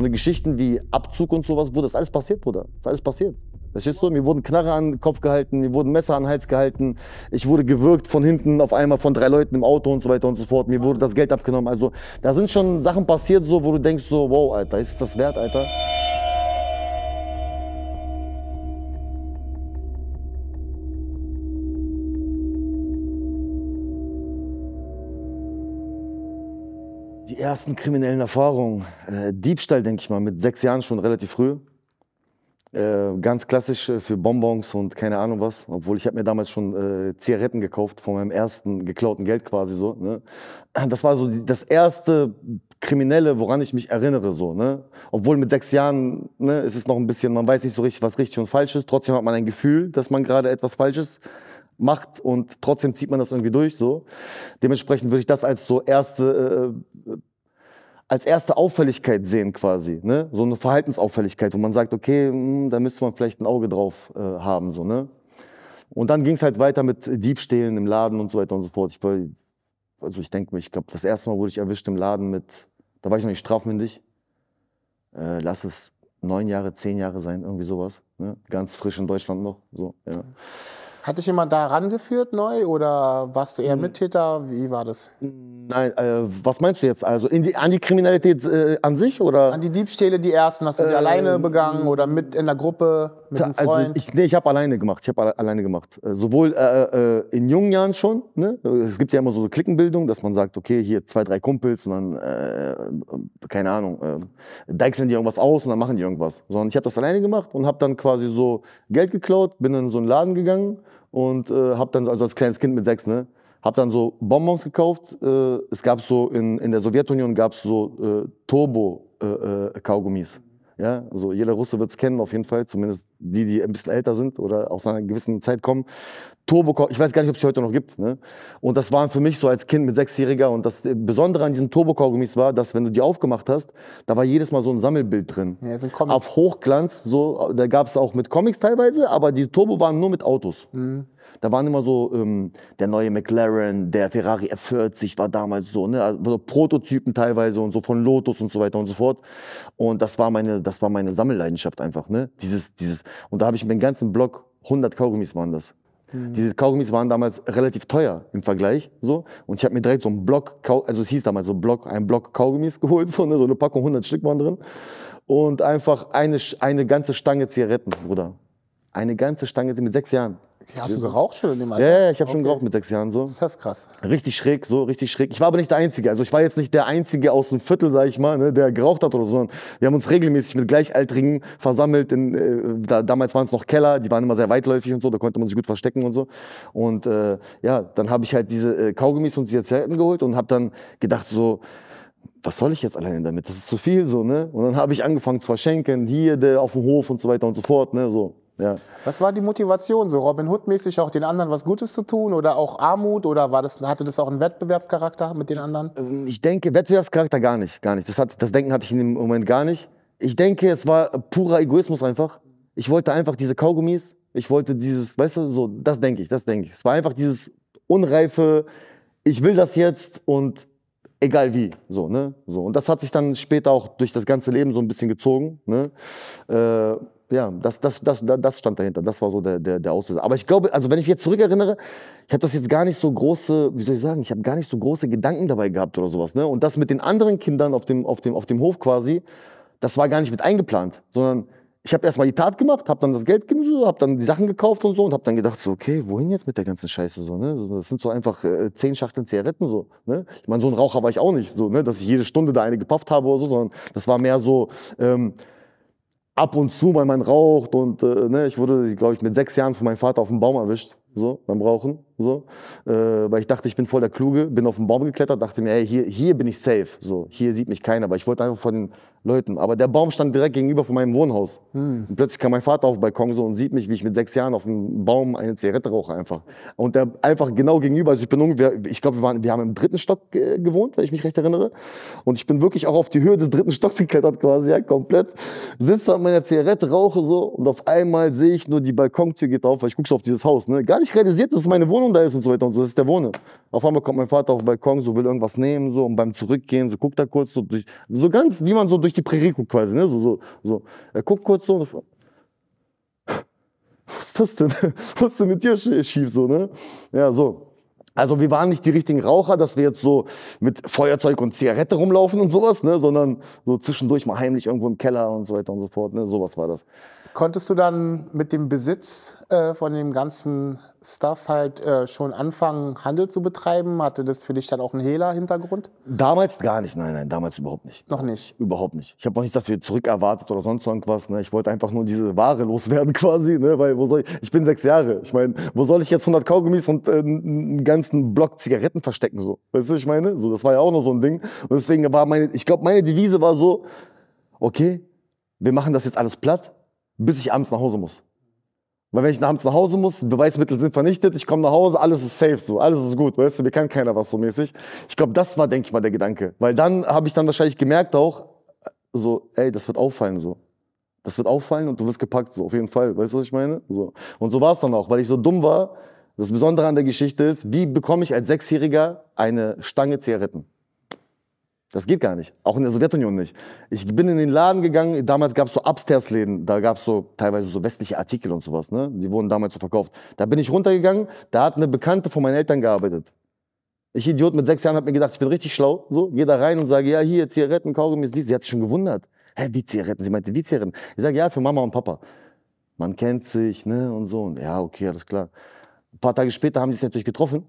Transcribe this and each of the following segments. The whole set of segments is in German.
So eine Geschichten wie Abzug und sowas, wo das alles passiert, Bruder. Das ist alles passiert. Verstehst du? Mir wurden Knarre an den Kopf gehalten, mir wurden Messer an den Hals gehalten, ich wurde gewürgt von hinten auf einmal von drei Leuten im Auto und so weiter und so fort. Mir wurde das Geld abgenommen. Also da sind schon Sachen passiert, so, wo du denkst so, wow, Alter, ist das wert, Alter? ersten kriminellen Erfahrungen. Äh, Diebstahl, denke ich mal, mit sechs Jahren schon relativ früh. Äh, ganz klassisch äh, für Bonbons und keine Ahnung was. Obwohl ich habe mir damals schon äh, Zigaretten gekauft von meinem ersten geklauten Geld quasi so. Ne? Das war so die, das erste Kriminelle, woran ich mich erinnere so. Ne? Obwohl mit sechs Jahren ne, ist es noch ein bisschen, man weiß nicht so richtig, was richtig und falsch ist. Trotzdem hat man ein Gefühl, dass man gerade etwas Falsches macht und trotzdem zieht man das irgendwie durch so. Dementsprechend würde ich das als so erste äh, als erste Auffälligkeit sehen quasi, ne? So eine Verhaltensauffälligkeit, wo man sagt, okay, mh, hm, da müsste man vielleicht ein Auge drauf äh, haben, so, ne? Und dann ging es halt weiter mit Diebstählen im Laden und so weiter und so fort. Ich war, also ich denke mir, ich glaube, das erste Mal wurde ich erwischt im Laden mit, da war ich noch nicht strafmündig. Äh, lass es neun Jahre, zehn Jahre sein, irgendwie sowas. Ne? Ganz frisch in Deutschland noch. So, ja. Hat dich jemand da rangeführt neu oder warst du eher mhm. Mittäter? Wie war das? Nein, äh, was meinst du jetzt? Also die, an die Kriminalität äh, an sich oder? An die Diebstähle, die ersten, hast du sie äh, alleine begangen oder mit in der Gruppe? Mit einem also Freund? Also ich, nee, ich habe alleine gemacht. Ich habe alleine gemacht. Äh, sowohl äh, äh, in jungen Jahren schon. Ne? Es gibt ja immer so eine Klickenbildung, dass man sagt, okay, hier zwei, drei Kumpels und dann, äh, äh, keine Ahnung, äh, deichseln die irgendwas aus und dann machen die irgendwas. Sondern ich habe das alleine gemacht und habe dann quasi so Geld geklaut, bin in so einen Laden gegangen und äh, habe dann, also als kleines Kind mit sechs, ne? Hab dann so Bonbons gekauft. es gab so, in, in der Sowjetunion gab es so Turbo-Kaugummis. Ja, also jeder Russe wird es kennen auf jeden Fall, zumindest die, die ein bisschen älter sind oder aus einer gewissen Zeit kommen. Turbokocher, ich weiß gar nicht, ob es heute noch gibt. Ne? Und das war für mich so als Kind mit Sechsjähriger. Und das Besondere an diesen Turbokaugummis war, dass wenn du die aufgemacht hast, da war jedes Mal so ein Sammelbild drin. Ja, Auf Hochglanz, so, da gab es auch mit Comics teilweise, aber die Turbo waren nur mit Autos. Mhm. Da waren immer so ähm, der neue McLaren, der Ferrari F40 war damals so, ne? Also Prototypen teilweise und so von Lotus und so weiter und so fort. Und das war meine, das war meine Sammelleidenschaft einfach, ne? Dieses, dieses. Und da habe ich meinen ganzen Block, 100 Kaugummis waren das. Hm. Diese Kaugummis waren damals relativ teuer im Vergleich. So. Und ich habe mir direkt so einen Block, also es hieß damals so Block, einen Block Kaugummis geholt, so, ne? so eine Packung, 100 Stück waren drin. Und einfach eine, eine ganze Stange Zigaretten, Bruder. Eine ganze Stange mit sechs Jahren. Hast du geraucht schon in dem Alter? Ja, ja ich habe okay. schon geraucht mit sechs Jahren so. Das ist krass. Richtig schräg, so richtig schräg. Ich war aber nicht der Einzige. Also ich war jetzt nicht der Einzige aus dem Viertel, sag ich mal, ne, der geraucht hat oder so. Wir haben uns regelmäßig mit Gleichaltrigen versammelt. In, äh, da, damals waren es noch Keller, die waren immer sehr weitläufig und so. Da konnte man sich gut verstecken und so. Und äh, ja, dann habe ich halt diese äh, Kaugummis und diese Zelten geholt und habe dann gedacht so, was soll ich jetzt alleine damit? Das ist zu viel so, ne? Und dann habe ich angefangen zu verschenken, hier, der auf dem Hof und so weiter und so fort, ne? So. Ja. Was war die Motivation, so Robin Hood-mäßig auch den anderen was Gutes zu tun oder auch Armut oder war das, hatte das auch einen Wettbewerbscharakter mit den anderen? Ähm, ich denke, Wettbewerbscharakter gar nicht, gar nicht. Das, hat, das Denken hatte ich in dem Moment gar nicht. Ich denke, es war purer Egoismus einfach. Ich wollte einfach diese Kaugummis, ich wollte dieses, weißt du, so, das denke ich, das denke ich. Es war einfach dieses unreife, ich will das jetzt und egal wie, so, ne, so. Und das hat sich dann später auch durch das ganze Leben so ein bisschen gezogen, ne. Äh, ja, das, das, das, das stand dahinter. Das war so der, der, der Auslöser. Aber ich glaube, also wenn ich mich jetzt zurückerinnere, ich habe das jetzt gar nicht so große, wie soll ich sagen, ich habe gar nicht so große Gedanken dabei gehabt oder sowas. Ne? Und das mit den anderen Kindern auf dem, auf, dem, auf dem Hof quasi, das war gar nicht mit eingeplant, sondern ich habe erstmal die Tat gemacht, habe dann das Geld gemacht, habe dann die Sachen gekauft und so und habe dann gedacht, so, okay, wohin jetzt mit der ganzen Scheiße? So, ne? Das sind so einfach äh, zehn Schachteln Zigaretten. So, ne? Ich meine, so ein Raucher war ich auch nicht, so, ne? dass ich jede Stunde da eine gepafft habe oder so, sondern das war mehr so, ähm, ab und zu, weil man raucht und äh, ne, ich wurde, glaube ich, mit sechs Jahren von meinem Vater auf dem Baum erwischt, so, beim Rauchen, so, äh, weil ich dachte, ich bin voll der Kluge, bin auf den Baum geklettert, dachte mir, ey, hier, hier bin ich safe, so, hier sieht mich keiner, aber ich wollte einfach vor den Leuten. Aber der Baum stand direkt gegenüber von meinem Wohnhaus. Hm. Und plötzlich kam mein Vater auf den Balkon so und sieht mich, wie ich mit sechs Jahren auf dem Baum eine Zigarette rauche einfach. Und der einfach genau gegenüber, also ich bin ungefähr, ich glaube, wir, waren, wir haben im dritten Stock äh, gewohnt, wenn ich mich recht erinnere. Und ich bin wirklich auch auf die Höhe des dritten Stocks geklettert quasi, ja, komplett. Sitze an meiner Zigarette, rauche so und auf einmal sehe ich nur, die Balkontür geht auf, weil ich gucke so auf dieses Haus, ne. Gar nicht realisiert, dass es meine Wohnung da ist und so weiter und so, das ist der Wohne. Auf einmal kommt mein Vater auf den Balkon, so will irgendwas nehmen, so und beim Zurückgehen, so guckt er kurz so durch, so ganz, wie man so durch die Prärie guckt quasi, ne, so, so, so. Er guckt kurz so und was ist das denn? Was ist denn mit dir schief, so, ne? Ja, so. Also wir waren nicht die richtigen Raucher, dass wir jetzt so mit Feuerzeug und Zigarette rumlaufen und sowas, ne? sondern so zwischendurch mal heimlich irgendwo im Keller und so weiter und so fort. Ne? Sowas war das. Konntest du dann mit dem Besitz äh, von dem ganzen Stuff halt äh, schon anfangen, Handel zu betreiben? Hatte das für dich dann auch einen Hehler-Hintergrund? Damals gar nicht, nein, nein, damals überhaupt nicht. Noch nicht? Überhaupt nicht. Ich habe auch nichts dafür zurückerwartet oder sonst irgendwas. Ne? Ich wollte einfach nur diese Ware loswerden quasi, ne? weil wo soll ich, ich bin sechs Jahre. Ich meine, wo soll ich jetzt 100 Kaugummis und äh, einen ganzen Block Zigaretten verstecken? So? Weißt du, was ich meine? So, das war ja auch noch so ein Ding. Und deswegen war meine, ich glaube, meine Devise war so, okay, wir machen das jetzt alles platt, bis ich abends nach Hause muss. Weil wenn ich abends nach Hause muss, Beweismittel sind vernichtet, ich komme nach Hause, alles ist safe so, alles ist gut, weißt du, mir kann keiner was so mäßig. Ich glaube, das war, denke ich mal, der Gedanke. Weil dann habe ich dann wahrscheinlich gemerkt auch, äh, so, ey, das wird auffallen so. Das wird auffallen und du wirst gepackt so, auf jeden Fall, weißt du, was ich meine? So. Und so war es dann auch, weil ich so dumm war. Das Besondere an der Geschichte ist, wie bekomme ich als Sechsjähriger eine Stange Zigaretten? Das geht gar nicht. Auch in der Sowjetunion nicht. Ich bin in den Laden gegangen, damals gab es so Upstairs-Läden, da gab es so teilweise so westliche Artikel und sowas, ne? Die wurden damals so verkauft. Da bin ich runtergegangen, da hat eine Bekannte von meinen Eltern gearbeitet. Ich Idiot mit sechs Jahren habe mir gedacht, ich bin richtig schlau, so, gehe da rein und sage, ja, hier, Zigaretten, Kaugummis, dies. Sie hat sich schon gewundert. Hä, wie Zigaretten? Sie meinte, wie Zigaretten? Ich sage, ja, für Mama und Papa. Man kennt sich, ne, und so. Und ja, okay, alles klar. Ein paar Tage später haben sie sich natürlich getroffen,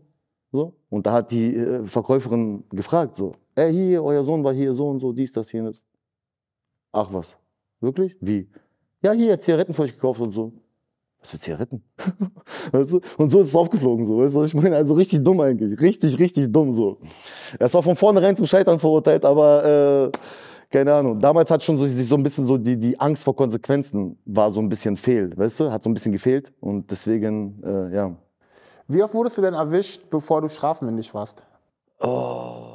so. Und da hat die äh, Verkäuferin gefragt, so, ey, hier, euer Sohn war hier so und so, dies, das, jenes. Ach was, wirklich? Wie? Ja, hier, Zigaretten für euch gekauft und so. Was für Zigaretten? weißt du? Und so ist es aufgeflogen, so. Weißt du, ich meine, also richtig dumm eigentlich. Richtig, richtig dumm, so. Es war von vornherein zum Scheitern verurteilt, aber, äh, keine Ahnung. Damals hat schon so, sich so ein bisschen so die, die Angst vor Konsequenzen war so ein bisschen fehl, weißt du? Hat so ein bisschen gefehlt und deswegen, äh, ja. Wie oft wurdest du denn erwischt, bevor du strafmündig warst? Oh.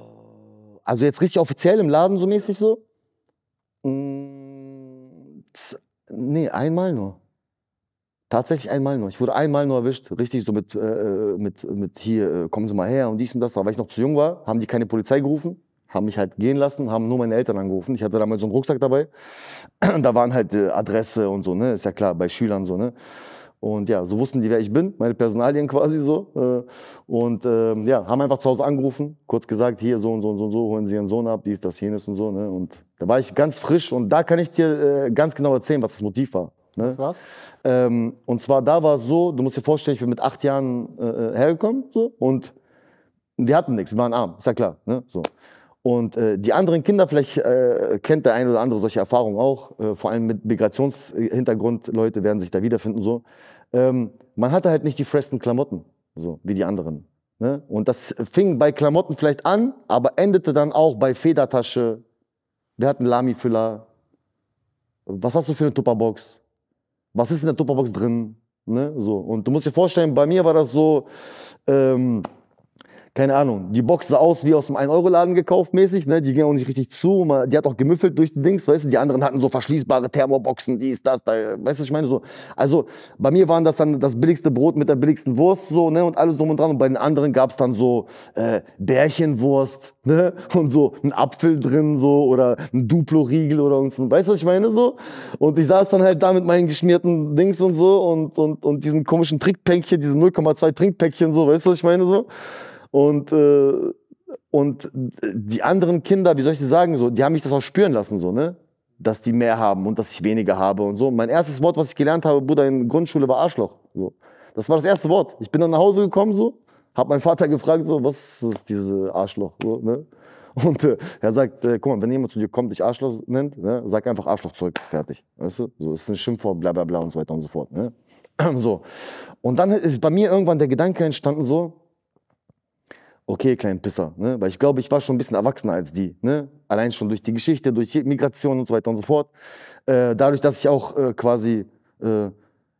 Also jetzt richtig offiziell im Laden so mäßig so? Hm, nee, einmal nur. Tatsächlich einmal nur. Ich wurde einmal nur erwischt, richtig so mit, äh, äh, mit, mit hier, äh, kommen Sie mal her und dies und das. Aber weil ich noch zu jung war, haben die keine Polizei gerufen, haben mich halt gehen lassen, haben nur meine Eltern angerufen. Ich hatte damals so einen Rucksack dabei. da waren halt äh, Adresse und so, ne? Ist ja klar, bei Schülern so, ne? Und ja, so wussten die, wer ich bin, meine Personalien quasi so. Äh, und ähm, ja, haben einfach zu Hause angerufen, kurz gesagt, hier so und so und so und so, holen Sie Ihren Sohn ab, dies, das, jenes und so. Ne? Und da war ich ganz frisch und da kann ich dir äh, ganz genau erzählen, was das Motiv war. Ne? Was war's? Ähm, und zwar da war es so, du musst dir vorstellen, ich bin mit acht Jahren äh, hergekommen so, und wir hatten nichts, wir waren arm, ist ja klar. Ne? So. Und äh, die anderen Kinder, vielleicht äh, kennt der ein oder andere solche Erfahrungen auch, äh, vor allem mit Migrationshintergrund, Leute werden sich da wiederfinden so. Ähm, man hatte halt nicht die freshen Klamotten, so wie die anderen. Ne? Und das fing bei Klamotten vielleicht an, aber endete dann auch bei Federtasche. Wir hatten Lami-Füller. Was hast du für eine Tupperbox? Was ist in der Tupperbox drin? Ne? So. Und du musst dir vorstellen, bei mir war das so, ähm, keine Ahnung, die Box sah aus wie aus einem 1-Euro-Laden gekauft mäßig, ne? Die ging auch nicht richtig zu, die hat auch gemüffelt durch die Dings, weißt du, die anderen hatten so verschließbare Thermoboxen, dies, das, da, weißt du, ich meine so. Also bei mir waren das dann das billigste Brot mit der billigsten Wurst, so, ne? Und alles drum und dran. Und bei den anderen gab es dann so äh, Bärchenwurst, ne? Und so ein Apfel drin, so, oder ein Duplo-Riegel oder so. Weißt du, was ich meine so? Und ich saß dann halt da mit meinen geschmierten Dings und so und, und, und diesen komischen Trickpäckchen, diesen 0,2 Trinkpäckchen, so, weißt du, was ich meine so? Und, äh, und die anderen Kinder, wie soll ich das sagen, so, die haben mich das auch spüren lassen, so, ne? Dass die mehr haben und dass ich weniger habe und so. Mein erstes Wort, was ich gelernt habe, Bruder, in Grundschule war Arschloch. So. Das war das erste Wort. Ich bin dann nach Hause gekommen, so, hab meinen Vater gefragt, so, was ist diese Arschloch, so, ne? Und äh, er sagt, äh, guck mal, wenn jemand zu dir kommt, dich Arschloch nennt, ne, sag einfach Arschloch zurück, fertig. Weißt du? So, ist ein Schimpfwort, bla bla bla und so weiter und so fort. Ne? so. Und dann ist bei mir irgendwann der Gedanke entstanden so, okay, kleinen Pisser, ne? weil ich glaube, ich war schon ein bisschen erwachsener als die. Ne? Allein schon durch die Geschichte, durch Migration und so weiter und so fort. Äh, dadurch, dass ich auch äh, quasi äh,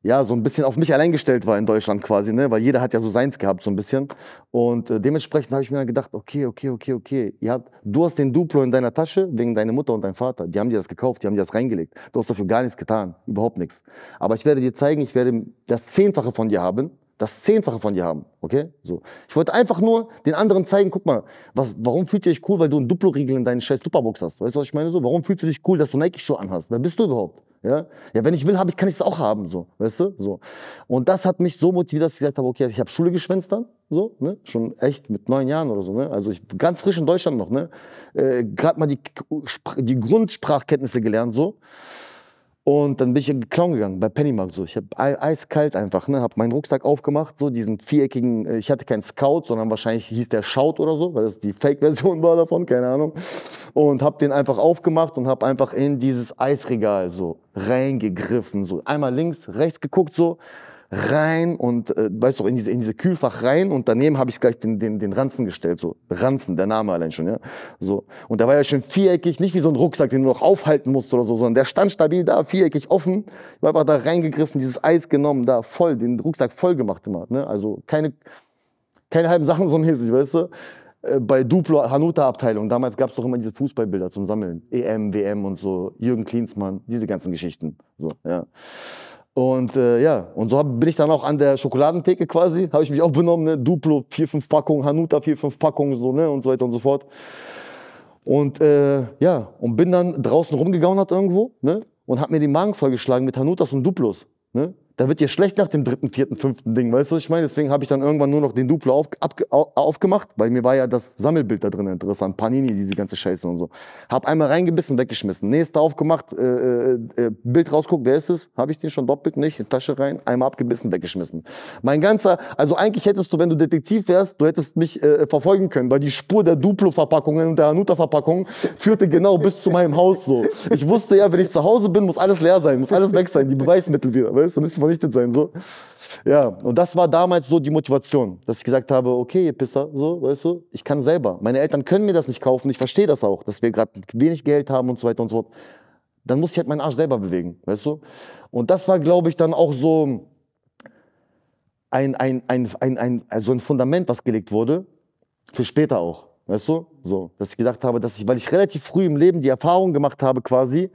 ja, so ein bisschen auf mich allein gestellt war in Deutschland quasi, ne? weil jeder hat ja so seins gehabt, so ein bisschen. Und äh, dementsprechend habe ich mir dann gedacht, okay, okay, okay, okay, ihr habt, du hast den Duplo in deiner Tasche wegen deiner Mutter und deinem Vater. Die haben dir das gekauft, die haben dir das reingelegt. Du hast dafür gar nichts getan, überhaupt nichts. Aber ich werde dir zeigen, ich werde das Zehnfache von dir haben das Zehnfache von dir haben, okay? So. Ich wollte einfach nur den anderen zeigen, guck mal, was, warum fühlt ihr euch cool, weil du einen Duplo-Riegel in deinen scheiß Superbox hast? Weißt du, was ich meine? So, warum fühlst du dich cool, dass du Nike-Schuhe anhast? Wer bist du überhaupt? Ja, ja wenn ich will, hab ich, kann ich es auch haben, so, weißt du? So. Und das hat mich so motiviert, dass ich gesagt habe, okay, also ich habe Schule geschwänzt dann, so, ne? Schon echt mit neun Jahren oder so, ne? Also ich, ganz frisch in Deutschland noch, ne? Äh, Gerade mal die, die Grundsprachkenntnisse gelernt, so. Und dann bin ich klauen gegangen bei Pennymark. so. Ich habe eiskalt einfach, ne, habe meinen Rucksack aufgemacht, so diesen viereckigen, äh, ich hatte keinen Scout, sondern wahrscheinlich hieß der Shout oder so, weil das die Fake-Version war davon, keine Ahnung. Und habe den einfach aufgemacht und habe einfach in dieses Eisregal so reingegriffen, so einmal links, rechts geguckt so rein und äh, weißt doch in diese in diese Kühlfach rein und daneben habe ich gleich den den den Ranzen gestellt so Ranzen der Name allein schon ja so und da war ja schön viereckig nicht wie so ein Rucksack den du noch aufhalten musst oder so sondern der stand stabil da viereckig offen ich war einfach da reingegriffen dieses Eis genommen da voll den Rucksack voll gemacht immer ne also keine keine halben Sachen so mäßig weißt du äh, bei Duplo Hanuta Abteilung, damals gab es doch immer diese Fußballbilder zum Sammeln. EM, WM und so, Jürgen Klinsmann, diese ganzen Geschichten. So, ja. Und äh, ja, und so hab, bin ich dann auch an der Schokoladentheke quasi, habe ich mich auch benommen, ne? Duplo, vier, fünf Packungen, Hanuta, vier, fünf Packungen so, ne? und so weiter und so fort. Und äh, ja, und bin dann draußen rumgegaunert irgendwo ne? und hab mir den Magen vollgeschlagen mit Hanutas und Duplos. Ne? da wird dir schlecht nach dem dritten, vierten, fünften Ding, weißt du, was ich meine? Deswegen habe ich dann irgendwann nur noch den Duplo auf, ab, aufgemacht, weil mir war ja das Sammelbild da drin interessant, Panini, diese ganze Scheiße und so. Hab einmal reingebissen, weggeschmissen, nächste aufgemacht, äh, äh, äh Bild rausguckt, wer ist es? Habe ich den schon doppelt nicht? Tasche rein, einmal abgebissen, weggeschmissen. Mein ganzer, also eigentlich hättest du, wenn du Detektiv wärst, du hättest mich äh, verfolgen können, weil die Spur der Duplo-Verpackungen und der Hanuta-Verpackung führte genau bis zu meinem Haus so. Ich wusste ja, wenn ich zu Hause bin, muss alles leer sein, muss alles weg sein, die Beweismittel wieder, weißt du, vernichtet sein. So. Ja, und das war damals so die Motivation, dass ich gesagt habe, okay, ihr Pisser, so, weißt du, ich kann selber. Meine Eltern können mir das nicht kaufen, ich verstehe das auch, dass wir gerade wenig Geld haben und so weiter und so fort. Dann muss ich halt meinen Arsch selber bewegen, weißt du? Und das war, glaube ich, dann auch so ein, ein, ein, ein, ein, also ein Fundament, was gelegt wurde, für später auch. Weißt du? So, dass ich gedacht habe, dass ich, weil ich relativ früh im Leben die Erfahrung gemacht habe, quasi,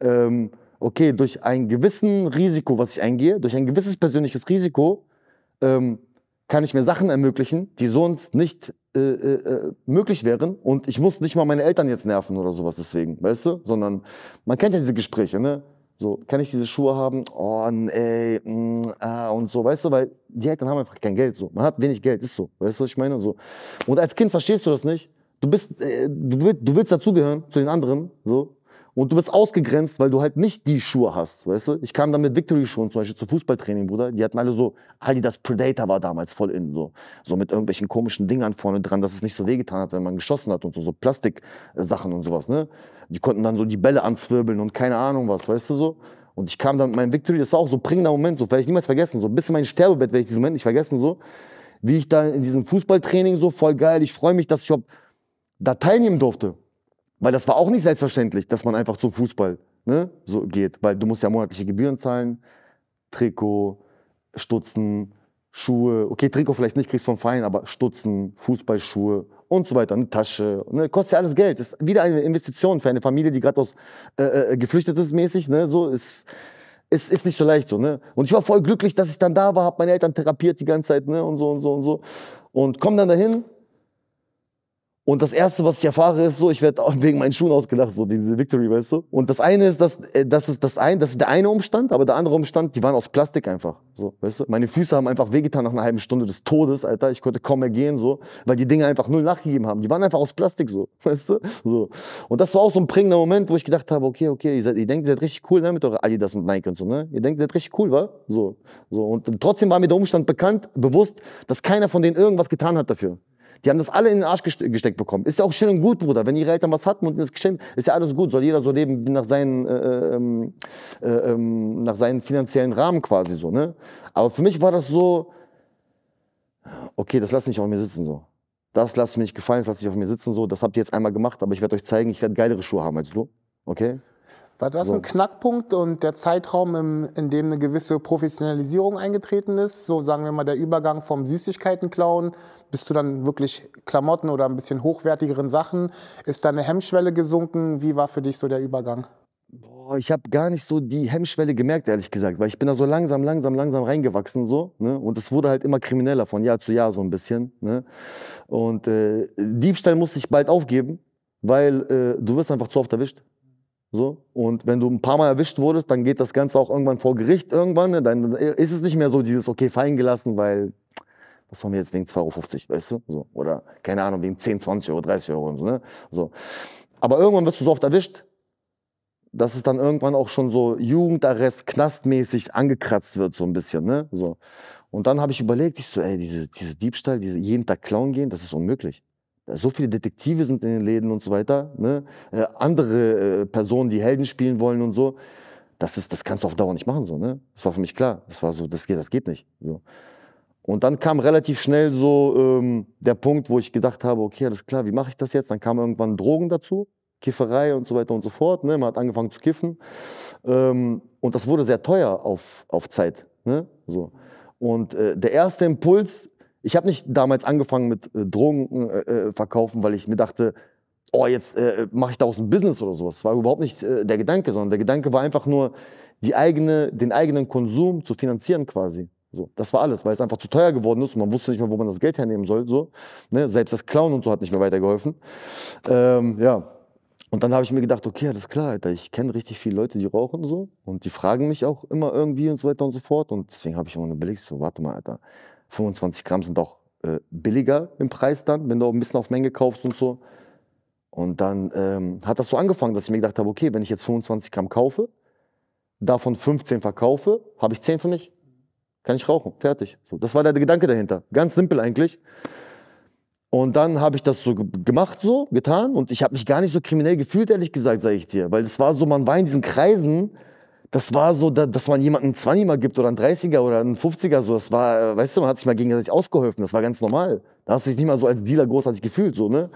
ähm, okay, durch ein gewisses Risiko, was ich eingehe, durch ein gewisses persönliches Risiko, ähm, kann ich mir Sachen ermöglichen, die sonst nicht äh, äh, äh, möglich wären. Und ich muss nicht mal meine Eltern jetzt nerven oder sowas deswegen, weißt du? Sondern man kennt ja diese Gespräche, ne? So, kann ich diese Schuhe haben? Oh, ey, mh, mm, ah, und so, weißt du, weil die Eltern haben einfach kein Geld, so. Man hat wenig Geld, ist so. Weißt du, was ich meine? Und, so. und als Kind verstehst du das nicht. Du bist, äh, du, du willst dazugehören zu den anderen, so. Und du wirst ausgegrenzt, weil du halt nicht die Schuhe hast, weißt du? Ich kam dann mit Victory-Schuhen zum Beispiel zu Fußballtraining, Bruder. Die hatten alle so, das Predator war damals voll in, so. So mit irgendwelchen komischen Dingern vorne dran, dass es nicht so wehgetan hat, wenn man geschossen hat und so, so Plastiksachen und sowas, ne? Die konnten dann so die Bälle anzwirbeln und keine Ahnung was, weißt du so? Und ich kam dann mit meinem Victory, das ist auch so ein prägender Moment, so werde ich niemals vergessen, so Bis in mein Sterbebett werde ich diesen Moment nicht vergessen, so. Wie ich dann in diesem Fußballtraining so voll geil, ich freue mich, dass ich überhaupt da teilnehmen durfte. Weil das war auch nicht selbstverständlich, dass man einfach zum Fußball ne, so geht. Weil du musst ja monatliche Gebühren zahlen, Trikot, Stutzen, Schuhe. Okay, Trikot vielleicht nicht, kriegst vom Verein, aber Stutzen, Fußballschuhe und so weiter, eine Tasche. Ne, kostet ja alles Geld. Das ist wieder eine Investition für eine Familie, die gerade aus äh, äh, äh geflüchtet ist mäßig. Ne, so ist es ist nicht so leicht so, ne? Und ich war voll glücklich, dass ich dann da war, hab meine Eltern therapiert die ganze Zeit, ne? Und so und so und so. Und komm dann dahin und das Erste, was ich erfahre, ist so, ich werde wegen meinen Schuhen ausgelacht, so diese Victory, weißt du? Und das eine ist, dass, äh, das ist das ein, das ist der eine Umstand, aber der andere Umstand, die waren aus Plastik einfach, so, weißt du? Meine Füße haben einfach wehgetan nach einer halben Stunde des Todes, Alter. Ich konnte kaum mehr gehen, so, weil die Dinge einfach null nachgegeben haben. Die waren einfach aus Plastik, so, weißt du? So. Und das war auch so ein prägender Moment, wo ich gedacht habe, okay, okay, ihr, seid, ihr denkt, ihr seid richtig cool, ne, mit eurer Adidas und Nike und so, ne? Ihr denkt, ihr seid richtig cool, wa? So, so. Und trotzdem war mir der Umstand bekannt, bewusst, dass keiner von denen irgendwas getan hat dafür. Die haben das alle in den Arsch gesteckt bekommen. Ist ja auch schön und gut, Bruder. Wenn ihre Eltern was hatten und ihnen das geschenkt, ist ja alles gut. Soll jeder so leben wie nach seinen, äh, äh, ähm, äh, ähm, nach seinen finanziellen Rahmen quasi so, ne? Aber für mich war das so, okay, das lasse ich auf mir sitzen so. Das lasse ich mir nicht gefallen, das lasse ich auf mir sitzen so. Das habt ihr jetzt einmal gemacht, aber ich werde euch zeigen, ich werde geilere Schuhe haben als du. Okay? War das so. ein Knackpunkt und der Zeitraum, im, in dem eine gewisse Professionalisierung eingetreten ist? So sagen wir mal der Übergang vom Süßigkeitenklauen bis zu dann wirklich Klamotten oder ein bisschen hochwertigeren Sachen. Ist da eine Hemmschwelle gesunken? Wie war für dich so der Übergang? Boah, ich habe gar nicht so die Hemmschwelle gemerkt, ehrlich gesagt, weil ich bin da so langsam, langsam, langsam reingewachsen so. Ne? Und es wurde halt immer krimineller von Jahr zu Jahr so ein bisschen. Ne? Und äh, Diebstahl musste ich bald aufgeben, weil äh, du wirst einfach zu oft erwischt. So. Und wenn du ein paar Mal erwischt wurdest, dann geht das Ganze auch irgendwann vor Gericht irgendwann. Ne? Dann äh, ist es nicht mehr so dieses, okay, fallen gelassen, weil was haben wir jetzt wegen 2,50 Euro, weißt du? So. Oder keine Ahnung, wegen 10, 20 Euro, 30 Euro und so, ne? So. Aber irgendwann wirst du so oft erwischt, dass es dann irgendwann auch schon so Jugendarrest, knastmäßig angekratzt wird, so ein bisschen, ne? So. Und dann habe ich überlegt, ich so, ey, diese, diese Diebstahl, diese jeden Tag klauen gehen, das ist unmöglich so viele Detektive sind in den Läden und so weiter, ne? äh, andere äh, Personen, die Helden spielen wollen und so. Das, ist, das kannst du auf Dauer nicht machen. So, ne? Das war für mich klar. Das war so, das geht, das geht nicht. So. Und dann kam relativ schnell so ähm, der Punkt, wo ich gedacht habe, okay, alles klar, wie mache ich das jetzt? Dann kamen irgendwann Drogen dazu, Kifferei und so weiter und so fort. Ne? Man hat angefangen zu kiffen. Ähm, und das wurde sehr teuer auf, auf Zeit. Ne? So. Und äh, der erste Impuls ich habe nicht damals angefangen mit äh, Drogen äh, äh, verkaufen, weil ich mir dachte, oh, jetzt äh, mache ich daraus ein Business oder sowas. Das war überhaupt nicht äh, der Gedanke, sondern der Gedanke war einfach nur, die eigene, den eigenen Konsum zu finanzieren quasi. So, das war alles, weil es einfach zu teuer geworden ist und man wusste nicht mehr, wo man das Geld hernehmen soll. So, ne? Selbst das Clown und so hat nicht mehr weitergeholfen. Ähm, ja. Und dann habe ich mir gedacht, okay, alles klar, Alter, ich kenne richtig viele Leute, die rauchen und so und die fragen mich auch immer irgendwie und so weiter und so fort und deswegen habe ich immer überlegt, so, warte mal, Alter, 25 Gramm sind auch äh, billiger im Preis dann, wenn du auch ein bisschen auf Menge kaufst und so. Und dann ähm, hat das so angefangen, dass ich mir gedacht habe, okay, wenn ich jetzt 25 Gramm kaufe, davon 15 verkaufe, habe ich 10 für mich, Kann ich rauchen, fertig. So, das war der Gedanke dahinter. Ganz simpel eigentlich. Und dann habe ich das so gemacht, so getan. Und ich habe mich gar nicht so kriminell gefühlt, ehrlich gesagt, sage ich dir. Weil es war so, man war in diesen Kreisen, das war so, da, dass man jemanden einen 20 er gibt oder einen 30er oder einen 50er. So. Das war, äh, weißt du, man hat sich mal gegenseitig ausgeholfen. Das war ganz normal. Da hast du dich nicht mal so als Dealer großartig gefühlt. So, ne?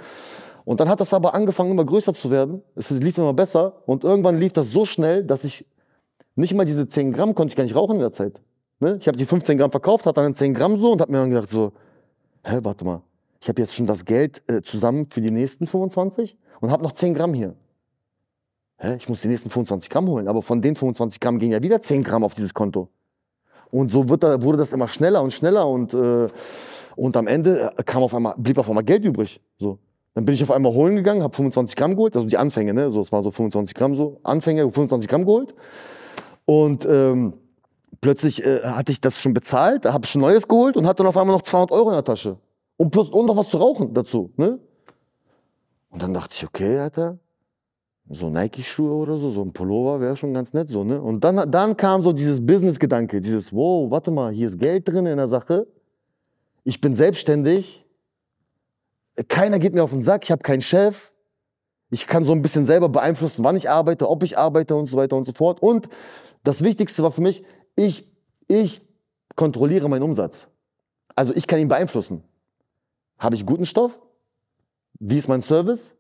Und dann hat das aber angefangen, immer größer zu werden. Es lief immer besser. Und irgendwann lief das so schnell, dass ich nicht mal diese 10 Gramm konnte ich gar nicht rauchen in der Zeit. Ne? Ich habe die 15 Gramm verkauft, hatte dann 10 Gramm so und habe mir dann gedacht so, hä, warte mal, ich habe jetzt schon das Geld äh, zusammen für die nächsten 25 und habe noch 10 Gramm hier. Hä? Ich muss die nächsten 25 Gramm holen. Aber von den 25 Gramm gehen ja wieder 10 Gramm auf dieses Konto. Und so wird da, wurde das immer schneller und schneller und, äh, und am Ende äh, kam auf einmal, blieb auf einmal Geld übrig. So. Dann bin ich auf einmal holen gegangen, habe 25 Gramm geholt, also die Anfänge, ne? So, es war so 25 Gramm, so Anfänge, 25 Gramm geholt. Und ähm, plötzlich äh, hatte ich das schon bezahlt, habe schon Neues geholt und hatte dann auf einmal noch 200 Euro in der Tasche. Und plus und noch was zu rauchen dazu, ne? Und dann dachte ich, okay, Alter, so Nike-Schuhe oder so, so ein Pullover wäre schon ganz nett so, ne? Und dann, dann kam so dieses Business-Gedanke, dieses, wow, warte mal, hier ist Geld drin in der Sache, ich bin selbstständig, keiner geht mir auf den Sack, ich habe keinen Chef, ich kann so ein bisschen selber beeinflussen, wann ich arbeite, ob ich arbeite und so weiter und so fort. Und das Wichtigste war für mich, ich, ich kontrolliere meinen Umsatz. Also ich kann ihn beeinflussen. Habe ich guten Stoff? Wie ist mein Service?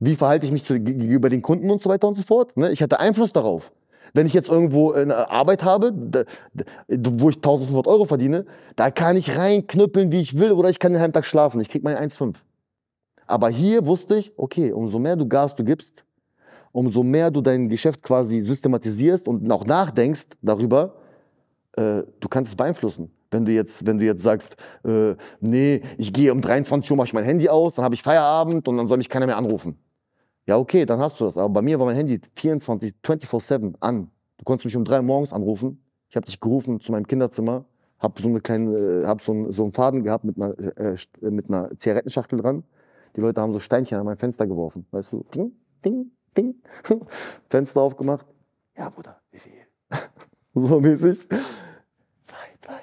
Wie verhalte ich mich zu, gegenüber den Kunden und so weiter und so fort? Ne? Ich hatte Einfluss darauf. Wenn ich jetzt irgendwo äh, eine Arbeit habe, wo ich 1500 Euro verdiene, da kann ich reinknüppeln, wie ich will, oder ich kann den halben Tag schlafen. Ich kriege mein 1,5. Aber hier wusste ich, okay, umso mehr du Gas du gibst, umso mehr du dein Geschäft quasi systematisierst und auch nachdenkst darüber, äh, du kannst es beeinflussen. Wenn du jetzt, wenn du jetzt sagst, äh, nee, ich gehe um 23 Uhr, mache ich mein Handy aus, dann habe ich Feierabend und dann soll mich keiner mehr anrufen. Ja, okay, dann hast du das. Aber bei mir war mein Handy 24, 24-7 an. Du konntest mich um drei Uhr morgens anrufen. Ich habe dich gerufen zu meinem Kinderzimmer, habe so, eine äh, hab so, einen, so einen Faden gehabt mit einer, äh, äh, äh, mit einer Zigarettenschachtel dran. Die Leute haben so Steinchen an mein Fenster geworfen. Weißt du, ding, ding, ding. Fenster aufgemacht. Ja, Bruder, wie viel? so mäßig. Zwei, zwei.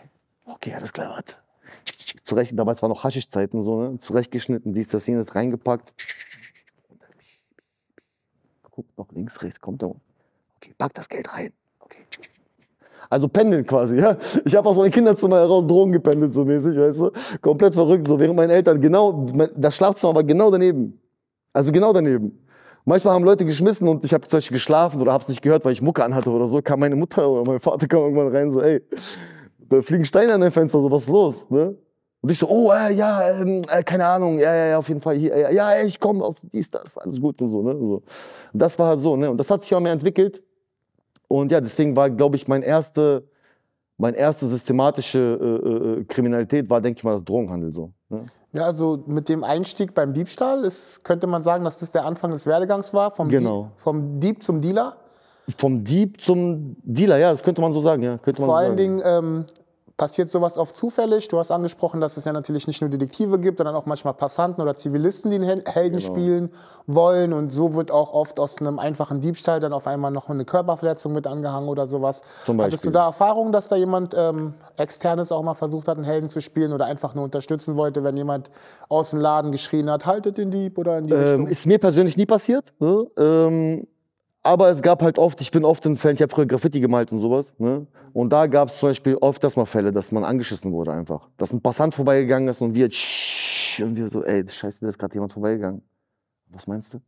Okay, alles klar, warte. Zurecht, damals waren noch Haschischzeiten so, ne? Zurechtgeschnitten, dies, das, jenes, reingepackt guckt noch links, rechts, kommt da unten. Okay, pack das Geld rein. Okay. Also pendeln quasi, ja. Ich habe aus meinem Kinderzimmer heraus Drogen gependelt, so mäßig, weißt du. Komplett verrückt, so während meine Eltern, genau, das Schlafzimmer war genau daneben. Also genau daneben. Manchmal haben Leute geschmissen und ich habe zum Beispiel geschlafen oder hab's nicht gehört, weil ich Mucke anhatte oder so. Kam meine Mutter oder mein Vater kam irgendwann rein, so, ey, da fliegen Steine an dein Fenster, so, was ist los, ne? Und ich so, oh, äh, ja, ähm, äh, keine Ahnung, ja, ja, ja, auf jeden Fall hier, ja, ja, ich komme auf dies, das, alles gut und so, ne? so. das war so, ne? Und das hat sich auch mehr entwickelt. Und ja, deswegen war, glaube ich, mein erste, mein erste systematische äh, äh, äh, Kriminalität war, denke ich mal, das Drogenhandel so. Ne? Ja, also mit dem Einstieg beim Diebstahl ist, könnte man sagen, dass das der Anfang des Werdegangs war, vom, genau. Dieb, vom Dieb zum Dealer. Vom Dieb zum Dealer, ja, das könnte man so sagen, ja. Könnte Vor man so allen sagen. Dingen ähm, Passiert sowas oft zufällig? Du hast angesprochen, dass es ja natürlich nicht nur Detektive gibt, sondern auch manchmal Passanten oder Zivilisten, die den Helden genau. spielen wollen. Und so wird auch oft aus einem einfachen Diebstahl dann auf einmal noch eine Körperverletzung mit angehangen oder sowas. Zum Beispiel. Hattest du da Erfahrung, dass da jemand ähm, externes auch mal versucht hat, einen Helden zu spielen oder einfach nur unterstützen wollte, wenn jemand aus dem Laden geschrien hat, haltet den Dieb oder in die ähm, Richtung? Ist mir persönlich nie passiert. Ne? Ähm aber es gab halt oft, ich bin oft in Fällen, ich habe früher Graffiti gemalt und sowas. Ne? Und da gab es zum Beispiel oft das mal Fälle, dass man angeschissen wurde einfach. Dass ein Passant vorbeigegangen ist und wir, und wir so, ey, scheiße, da ist gerade jemand vorbeigegangen. Was meinst du?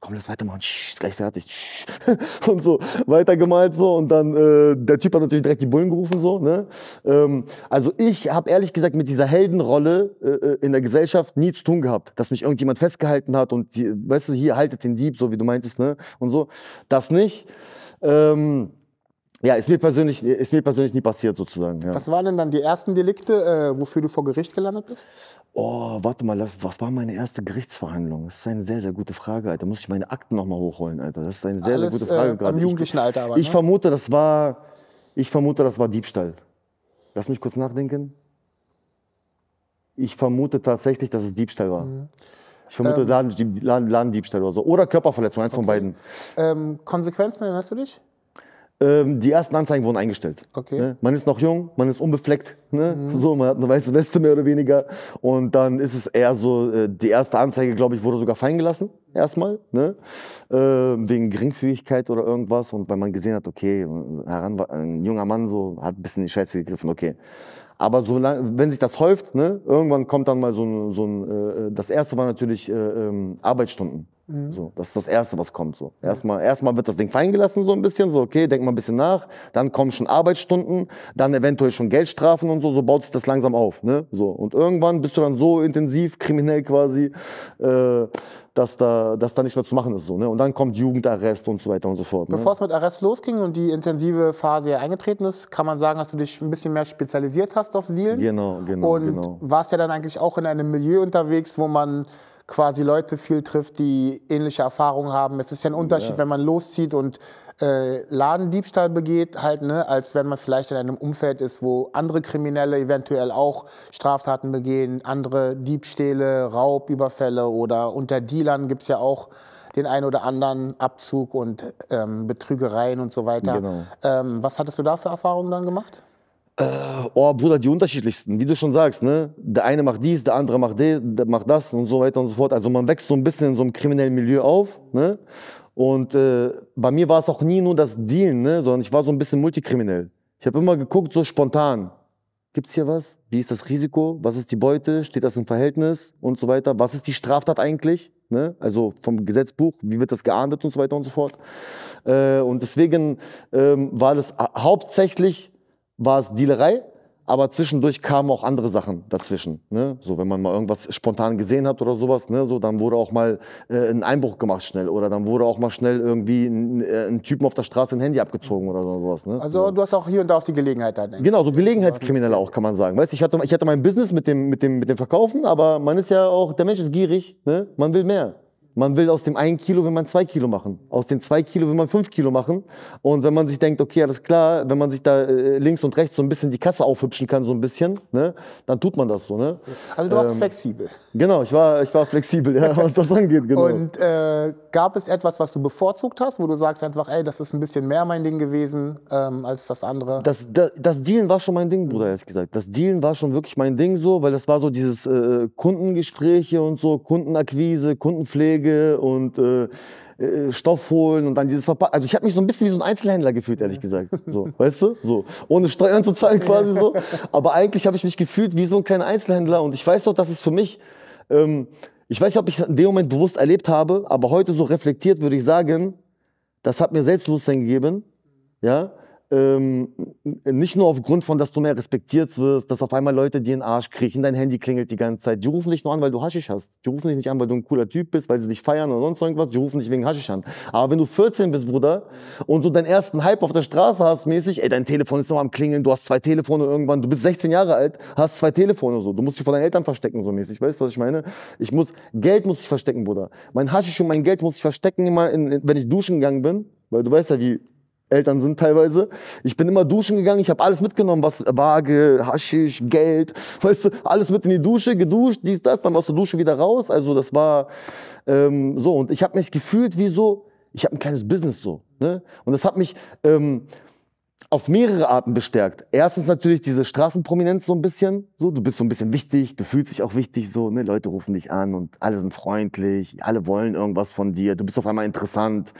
komm, lass weitermachen, Shh, ist gleich fertig. Shh. Und so, weitergemalt so. Und dann, äh, der Typ hat natürlich direkt die Bullen gerufen, so. Ne? Ähm, also ich habe ehrlich gesagt mit dieser Heldenrolle äh, äh, in der Gesellschaft nie zu tun gehabt. Dass mich irgendjemand festgehalten hat und, die, weißt du, hier, haltet den Dieb, so wie du meintest, ne? Und so. Das nicht. Ähm, ja, ist mir persönlich, ist mir persönlich nie passiert sozusagen. Ja. Was waren denn dann die ersten Delikte, äh, wofür du vor Gericht gelandet bist? Oh, warte mal, was war meine erste Gerichtsverhandlung? Das ist eine sehr, sehr gute Frage, Alter. Muss ich meine Akten nochmal hochholen, Alter? Das ist eine sehr, Alles, sehr gute Frage äh, gerade. Im jugendlichen Alter aber, Ich ne? vermute, das war, ich vermute, das war Diebstahl. Lass mich kurz nachdenken. Ich vermute tatsächlich, dass es Diebstahl war. Mhm. Ich vermute ähm, Ladendiebstahl oder so. Oder Körperverletzung, eins okay. von beiden. Ähm, Konsequenzen, erinnerst du dich? Ähm, die ersten Anzeigen wurden eingestellt. Okay. Ne? Man ist noch jung, man ist unbefleckt, ne? mhm. so, man hat eine weiße Weste mehr oder weniger. Und dann ist es eher so, äh, die erste Anzeige, glaube ich, wurde sogar feingelassen, erstmal, ne? äh, wegen Geringfügigkeit oder irgendwas. Und weil man gesehen hat, okay, heran, ein junger Mann so, hat ein bisschen in die Scheiße gegriffen, okay. Aber so lang, wenn sich das häuft, ne? irgendwann kommt dann mal so ein, so ein äh, äh das erste war natürlich äh, ähm, Arbeitsstunden. Mhm. So, das ist das Erste, was kommt. So. Erstmal, erstmal wird das Ding fallen gelassen, so ein bisschen, so, okay, denk mal ein bisschen nach. Dann kommen schon Arbeitsstunden, dann eventuell schon Geldstrafen und so, so baut sich das langsam auf. Ne? So. Und irgendwann bist du dann so intensiv, kriminell quasi, äh, dass, da, dass da nicht mehr zu machen ist. So, ne? Und dann kommt Jugendarrest und so weiter und so fort. Ne? Bevor ne? es mit Arrest losging und die intensive Phase eingetreten ist, kann man sagen, dass du dich ein bisschen mehr spezialisiert hast auf Deal. Genau, genau. Und genau. warst ja dann eigentlich auch in einem Milieu unterwegs, wo man quasi Leute viel trifft, die ähnliche Erfahrungen haben. Es ist ja ein Unterschied, ja. wenn man loszieht und äh, Ladendiebstahl begeht, halt, ne, als wenn man vielleicht in einem Umfeld ist, wo andere Kriminelle eventuell auch Straftaten begehen, andere Diebstähle, Raubüberfälle oder unter Dealern gibt es ja auch den einen oder anderen Abzug und ähm, Betrügereien und so weiter. Genau. Ähm, was hattest du da für Erfahrungen dann gemacht? Äh, oh, Bruder, die unterschiedlichsten, wie du schon sagst, ne? Der eine macht dies, der andere macht, de, macht das und so weiter und so fort. Also man wächst so ein bisschen in so einem kriminellen Milieu auf, ne? Und äh, bei mir war es auch nie nur das Deal, ne? sondern ich war so ein bisschen multikriminell. Ich habe immer geguckt, so spontan. Gibt's hier was? Wie ist das Risiko? Was ist die Beute? Steht das im Verhältnis? Und so weiter. Was ist die Straftat eigentlich? Ne? Also vom Gesetzbuch, wie wird das geahndet und so weiter und so fort. Äh, und deswegen ähm, war das hauptsächlich war es Dealerei, aber zwischendurch kamen auch andere Sachen dazwischen. Ne? So, wenn man mal irgendwas spontan gesehen hat oder sowas, ne? so, dann wurde auch mal äh, ein Einbruch gemacht schnell oder dann wurde auch mal schnell irgendwie ein, äh, ein Typen auf der Straße ein Handy abgezogen oder sowas. Ne? Also so. du hast auch hier und da auch die Gelegenheit dann. Ne? Genau, so Gelegenheitskriminelle auch, kann man sagen. Weißt, ich, hatte, ich hatte mein Business mit dem, mit, dem, mit dem Verkaufen, aber man ist ja auch, der Mensch ist gierig, ne? man will mehr. Man will aus dem einen Kilo, wenn man zwei Kilo machen. Aus den zwei Kilo will man fünf Kilo machen. Und wenn man sich denkt, okay, alles klar, wenn man sich da äh, links und rechts so ein bisschen die Kasse aufhübschen kann, so ein bisschen, ne, dann tut man das so. Ne? Also du warst ähm, flexibel. Genau, ich war, ich war flexibel, ja, was das angeht. Genau. Und äh, gab es etwas, was du bevorzugt hast, wo du sagst einfach, ey, das ist ein bisschen mehr mein Ding gewesen ähm, als das andere? Das, das, das, Dealen war schon mein Ding, Bruder, mhm. ehrlich gesagt. Das Dealen war schon wirklich mein Ding so, weil das war so dieses äh, Kundengespräche und so, Kundenakquise, Kundenpflege. Pflege und äh, äh, Stoff holen und dann dieses Verpacken. Also ich habe mich so ein bisschen wie so ein Einzelhändler gefühlt, ehrlich gesagt. So, weißt du? So. Ohne Steuern zu zahlen quasi so. Aber eigentlich habe ich mich gefühlt wie so ein kleiner Einzelhändler und ich weiß doch, dass es für mich, ähm, ich weiß nicht, ob ich es in dem Moment bewusst erlebt habe, aber heute so reflektiert würde ich sagen, das hat mir Selbstbewusstsein gegeben. Ja, ähm, nicht nur aufgrund von, dass du mehr respektiert wirst, dass auf einmal Leute dir in den Arsch kriechen, dein Handy klingelt die ganze Zeit. Die rufen dich nur an, weil du Haschisch hast. Die rufen dich nicht an, weil du ein cooler Typ bist, weil sie dich feiern oder sonst irgendwas. Die rufen dich wegen Haschisch an. Aber wenn du 14 bist, Bruder, und du deinen ersten Hype auf der Straße hast, mäßig, ey, dein Telefon ist noch am Klingeln, du hast zwei Telefone irgendwann, du bist 16 Jahre alt, hast zwei Telefone so. Du musst dich vor deinen Eltern verstecken, so mäßig. Weißt du, was ich meine? Ich muss, Geld muss ich verstecken, Bruder. Mein Haschisch und mein Geld muss ich verstecken, immer in, in, wenn ich duschen gegangen bin. Weil du weißt ja, wie Eltern sind teilweise. Ich bin immer duschen gegangen, ich habe alles mitgenommen, was Waage, Haschisch, Geld, weißt du, alles mit in die Dusche, geduscht, dies, das, dann warst du Dusche wieder raus. Also das war ähm, so und ich habe mich gefühlt wie so, ich habe ein kleines Business so. Ne? Und das hat mich ähm, auf mehrere Arten bestärkt. Erstens natürlich diese Straßenprominenz so ein bisschen, so du bist so ein bisschen wichtig, du fühlst dich auch wichtig so, ne? Leute rufen dich an und alle sind freundlich, alle wollen irgendwas von dir, du bist auf einmal interessant.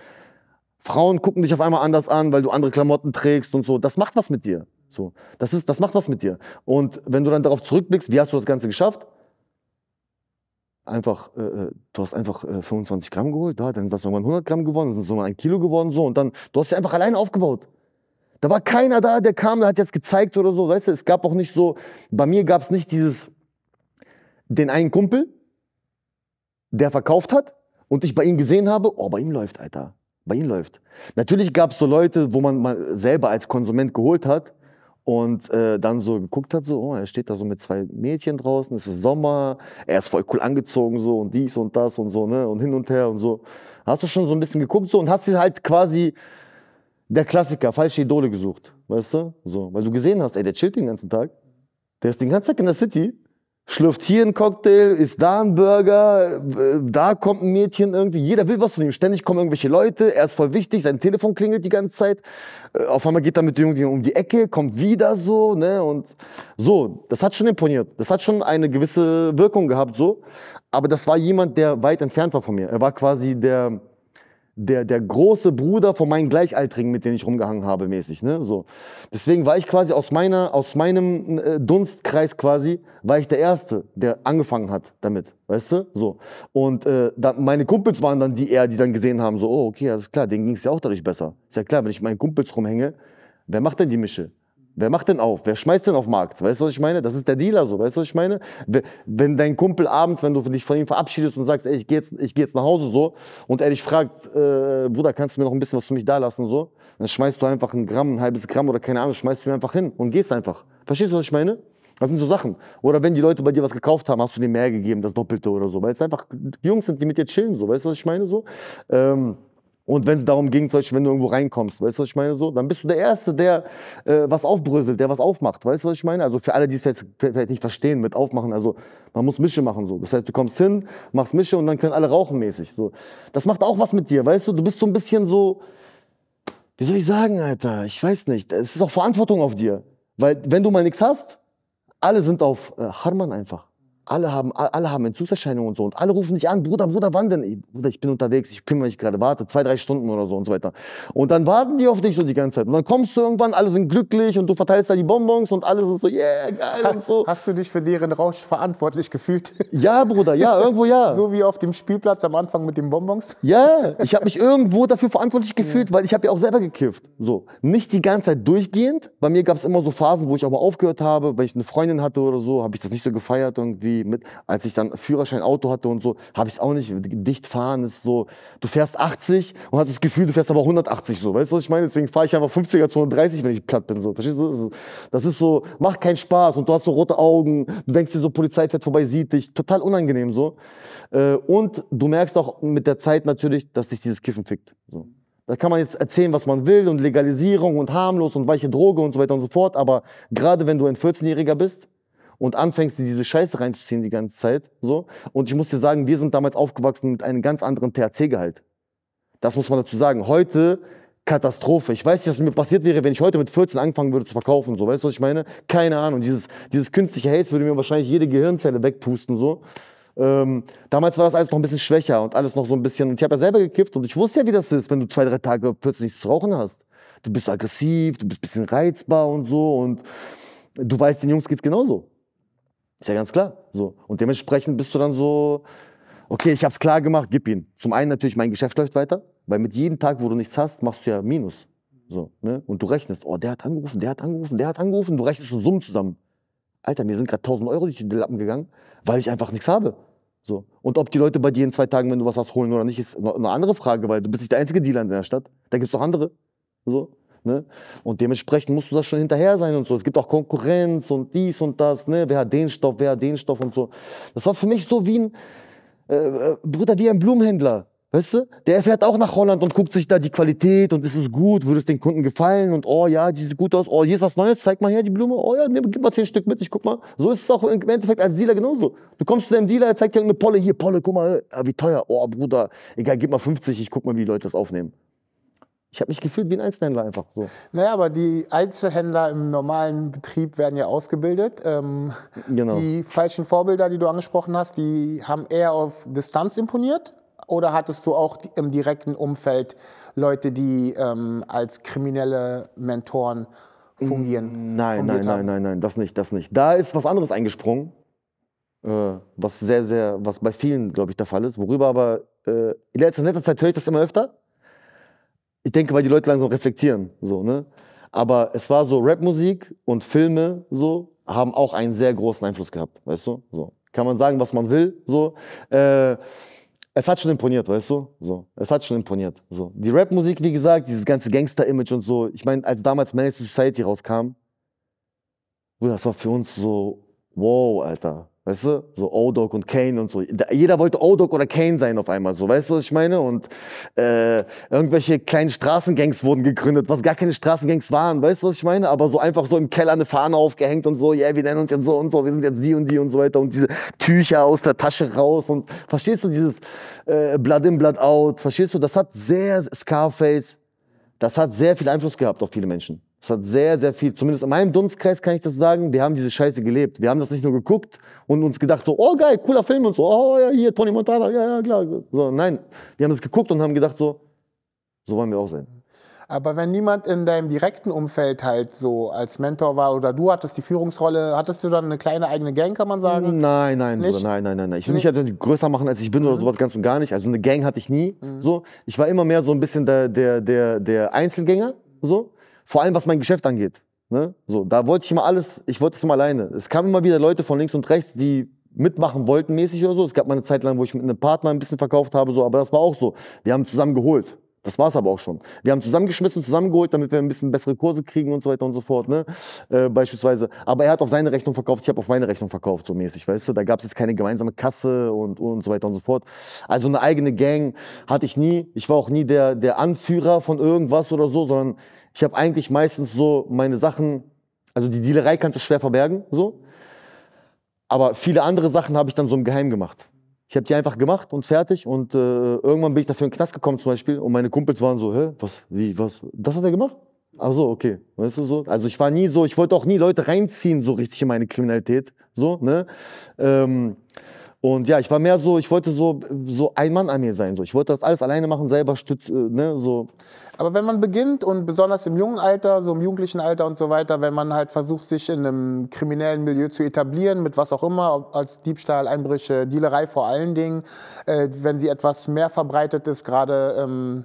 Frauen gucken dich auf einmal anders an, weil du andere Klamotten trägst und so. Das macht was mit dir. So, das, ist, das macht was mit dir. Und wenn du dann darauf zurückblickst, wie hast du das Ganze geschafft? Einfach, äh, äh du hast einfach äh, 25 Gramm geholt, da, dann ist das nochmal 100 Gramm geworden, dann ist das nochmal ein Kilo geworden, so. Und dann, du hast dich einfach alleine aufgebaut. Da war keiner da, der kam, der hat jetzt gezeigt oder so, weißt du, es gab auch nicht so, bei mir gab es nicht dieses, den einen Kumpel, der verkauft hat und ich bei ihm gesehen habe, oh, bei ihm läuft, Alter bei ihnen läuft. Natürlich gab es so Leute, wo man mal selber als Konsument geholt hat und äh, dann so geguckt hat, so, oh, er steht da so mit zwei Mädchen draußen, es ist Sommer, er ist voll cool angezogen so und dies und das und so, ne, und hin und her und so. Hast du schon so ein bisschen geguckt so und hast sie halt quasi der Klassiker, falsche Idole gesucht, weißt du? So, weil du gesehen hast, ey, der chillt den ganzen Tag. Der ist den ganzen Tag in der City schlürft hier einen Cocktail, ist da ein Burger, äh, da kommt ein Mädchen irgendwie. Jeder will was von ihm. Ständig kommen irgendwelche Leute, er ist voll wichtig, sein Telefon klingelt die ganze Zeit. Äh, auf einmal geht er mit dem Jungen um die Ecke, kommt wieder so, ne, und so. Das hat schon imponiert. Das hat schon eine gewisse Wirkung gehabt, so. Aber das war jemand, der weit entfernt war von mir. Er war quasi der, der, der große Bruder von meinen Gleichaltrigen, mit denen ich rumgehangen habe, mäßig. Ne? So. Deswegen war ich quasi aus, meiner, aus meinem äh, Dunstkreis quasi, war ich der Erste, der angefangen hat damit. Weißt du? So. Und äh, da, meine Kumpels waren dann die eher, die dann gesehen haben, so, oh, okay, alles klar, denen ging es ja auch dadurch besser. Ist ja klar, wenn ich mit meinen Kumpels rumhänge, wer macht denn die Mische? Wer macht denn auf? Wer schmeißt denn auf den Markt? Weißt du, was ich meine? Das ist der Dealer so. Weißt du, was ich meine? Wenn dein Kumpel abends, wenn du dich von ihm verabschiedest und sagst, ey, ich gehe jetzt, geh jetzt nach Hause so und er dich fragt, äh, Bruder, kannst du mir noch ein bisschen was für mich da lassen so? Dann schmeißt du einfach ein Gramm, ein halbes Gramm oder keine Ahnung, schmeißt du mir einfach hin und gehst einfach. Verstehst du, was ich meine? Das sind so Sachen. Oder wenn die Leute bei dir was gekauft haben, hast du dir mehr gegeben, das Doppelte oder so. Weil es einfach Jungs sind, die mit dir chillen so. Weißt du, was ich meine so? Ähm, und wenn es darum ging, zum Beispiel, wenn du irgendwo reinkommst, weißt du, was ich meine? So, dann bist du der Erste, der äh, was aufbröselt, der was aufmacht, weißt du, was ich meine? Also für alle, die es jetzt vielleicht nicht verstehen mit Aufmachen, also man muss Mische machen so. Das heißt, du kommst hin, machst Mische und dann können alle rauchen mäßig so. Das macht auch was mit dir, weißt du? Du bist so ein bisschen so, wie soll ich sagen, Alter? Ich weiß nicht. Es ist auch Verantwortung auf dir. Weil wenn du mal nichts hast, alle sind auf äh, Harman einfach alle haben, alle haben Entzugserscheinungen und so. Und alle rufen dich an, Bruder, Bruder, wann denn? Ich, Bruder, ich bin unterwegs, ich kümmere mich gerade, warte, zwei, drei Stunden oder so und so weiter. Und dann warten die auf dich so die ganze Zeit. Und dann kommst du irgendwann, alle sind glücklich und du verteilst da die Bonbons und alle sind so, yeah, geil und so. Hast du dich für deren Rausch verantwortlich gefühlt? Ja, Bruder, ja, irgendwo ja. so wie auf dem Spielplatz am Anfang mit den Bonbons? Ja, ich habe mich irgendwo dafür verantwortlich gefühlt, ja. weil ich habe ja auch selber gekifft. So, nicht die ganze Zeit durchgehend. Bei mir gab es immer so Phasen, wo ich auch mal aufgehört habe, weil ich eine Freundin hatte oder so, habe ich das nicht so gefeiert irgendwie irgendwie mit, als ich dann Führerschein Auto hatte und so, habe ich es auch nicht. Dicht fahren ist so, du fährst 80 und hast das Gefühl, du fährst aber 180 so. Weißt du, was ich meine? Deswegen fahre ich einfach 50er zu 130, wenn ich platt bin. So. Verstehst du? Das ist so, macht keinen Spaß und du hast so rote Augen, du denkst dir so, Polizei fährt vorbei, sieht dich. Total unangenehm so. Äh, und du merkst auch mit der Zeit natürlich, dass dich dieses Kiffen fickt. So. Da kann man jetzt erzählen, was man will und Legalisierung und harmlos und weiche Droge und so weiter und so fort. Aber gerade wenn du ein 14-Jähriger bist, und anfängst, dir diese Scheiße reinzuziehen die ganze Zeit. So. Und ich muss dir sagen, wir sind damals aufgewachsen mit einem ganz anderen THC-Gehalt. Das muss man dazu sagen. Heute Katastrophe. Ich weiß nicht, was mir passiert wäre, wenn ich heute mit 14 anfangen würde zu verkaufen. So, weißt du, was ich meine? Keine Ahnung. Dieses, dieses künstliche Hates würde mir wahrscheinlich jede Gehirnzelle wegpusten. So. Ähm, damals war das alles noch ein bisschen schwächer und alles noch so ein bisschen. Und ich habe ja selber gekifft und ich wusste ja, wie das ist, wenn du zwei, drei Tage plötzlich nichts zu rauchen hast. Du bist aggressiv, du bist ein bisschen reizbar und so. Und du weißt, den Jungs geht's genauso. Ist ja ganz klar. So. Und dementsprechend bist du dann so, okay, ich habe es klar gemacht, gib ihn. Zum einen natürlich, mein Geschäft läuft weiter, weil mit jedem Tag, wo du nichts hast, machst du ja Minus. So, ne? Und du rechnest, oh, der hat angerufen, der hat angerufen, der hat angerufen, du rechnest so Summen zusammen. Alter, mir sind gerade 1000 Euro durch die Lappen gegangen, weil ich einfach nichts habe. So. Und ob die Leute bei dir in zwei Tagen, wenn du was hast, holen oder nicht, ist eine andere Frage, weil du bist nicht der einzige Dealer in der Stadt. Da gibt es noch andere. So. Ne? Und dementsprechend musst du das schon hinterher sein und so. Es gibt auch Konkurrenz und dies und das. Ne? Wer hat den Stoff, wer hat den Stoff und so. Das war für mich so wie ein, äh, äh, Bruder, wie ein Blumenhändler. Weißt du? Der fährt auch nach Holland und guckt sich da die Qualität und ist es gut, würde es den Kunden gefallen und oh ja, die sieht gut aus, oh hier ist was Neues, zeig mal her die Blume, oh ja, ne, gib mal zehn Stück mit, ich guck mal. So ist es auch im Endeffekt als Dealer genauso. Du kommst zu deinem Dealer, er zeigt dir eine Polle, hier Polle, guck mal, ah, wie teuer, oh Bruder, egal, gib mal 50, ich guck mal, wie die Leute das aufnehmen. Ich habe mich gefühlt wie ein Einzelhändler einfach so. Naja, aber die Einzelhändler im normalen Betrieb werden ja ausgebildet. Ähm, genau. Die falschen Vorbilder, die du angesprochen hast, die haben eher auf Distanz imponiert. Oder hattest du auch im direkten Umfeld Leute, die ähm, als kriminelle Mentoren fungieren? Nein, nein, nein, nein, nein, das nicht, das nicht. Da ist was anderes eingesprungen, äh, was sehr, sehr, was bei vielen, glaube ich, der Fall ist. Worüber aber äh, in letzter Zeit höre ich das immer öfter ich denke, weil die Leute langsam reflektieren, so, ne? Aber es war so, Rapmusik und Filme, so, haben auch einen sehr großen Einfluss gehabt, weißt du? So. Kann man sagen, was man will, so. Äh, es hat schon imponiert, weißt du? So, es hat schon imponiert. So. Die Rapmusik, wie gesagt, dieses ganze Gangster-Image und so. Ich meine, als damals Managed Society rauskam, das war für uns so, wow, Alter. Weißt du, so O-Dog und Kane und so. Jeder wollte O-Dog oder Kane sein auf einmal, so. Weißt du, was ich meine? Und äh, irgendwelche kleinen Straßengangs wurden gegründet, was gar keine Straßengangs waren. Weißt du, was ich meine? Aber so einfach so im Keller eine Fahne aufgehängt und so, ja, yeah, wir nennen uns jetzt so und so, wir sind jetzt die und die und so weiter. Und diese Tücher aus der Tasche raus. Und verstehst du dieses äh, Blood in, Blood out? Verstehst du, das hat sehr, Scarface, das hat sehr viel Einfluss gehabt auf viele Menschen. Es hat sehr, sehr viel, zumindest in meinem Dunstkreis kann ich das sagen, wir haben diese Scheiße gelebt. Wir haben das nicht nur geguckt und uns gedacht, so, oh geil, cooler Film und so, oh ja, hier, Tony Montana, ja, ja, klar. So, nein, wir haben das geguckt und haben gedacht, so, so wollen wir auch sein. Aber wenn niemand in deinem direkten Umfeld halt so als Mentor war oder du hattest die Führungsrolle, hattest du dann eine kleine eigene Gang, kann man sagen? Nein, nein, Bruder, nein, nein, nein, Ich will nicht, nicht größer machen, als ich bin mhm. oder sowas ganz und gar nicht. Also eine Gang hatte ich nie. Mhm. So, ich war immer mehr so ein bisschen der, der, der, der Einzelgänger. So. Vor allem, was mein Geschäft angeht. Ne? So, da wollte ich immer alles, ich wollte es immer alleine. Es kamen immer wieder Leute von links und rechts, die mitmachen wollten mäßig oder so. Es gab mal eine Zeit lang, wo ich mit einem Partner ein bisschen verkauft habe, so, aber das war auch so. Wir haben zusammen geholt. Das war es aber auch schon. Wir haben zusammengeschmissen, zusammengeholt, damit wir ein bisschen bessere Kurse kriegen und so weiter und so fort, ne? Äh, beispielsweise. Aber er hat auf seine Rechnung verkauft, ich habe auf meine Rechnung verkauft, so mäßig, weißt du? Da gab es jetzt keine gemeinsame Kasse und, und so weiter und so fort. Also eine eigene Gang hatte ich nie. Ich war auch nie der, der Anführer von irgendwas oder so, sondern ich habe eigentlich meistens so meine Sachen, also die Dealerei kannst du schwer verbergen, so. Aber viele andere Sachen habe ich dann so im Geheim gemacht. Ich habe die einfach gemacht und fertig. Und äh, irgendwann bin ich dafür in den Knast gekommen zum Beispiel. Und meine Kumpels waren so, hä, was, wie, was, das hat er gemacht? Ach so, okay. Weißt du so? Also ich war nie so, ich wollte auch nie Leute reinziehen so richtig in meine Kriminalität. So, ne? Ähm, und ja, ich war mehr so, ich wollte so, so ein Mann an mir sein. So. Ich wollte das alles alleine machen, selber stützen. Äh, ne, so. Aber wenn man beginnt und besonders im jungen Alter, so im jugendlichen Alter und so weiter, wenn man halt versucht, sich in einem kriminellen Milieu zu etablieren, mit was auch immer, als Diebstahl, Einbrüche, Dealerei vor allen Dingen, äh, wenn sie etwas mehr verbreitet ist, gerade ähm,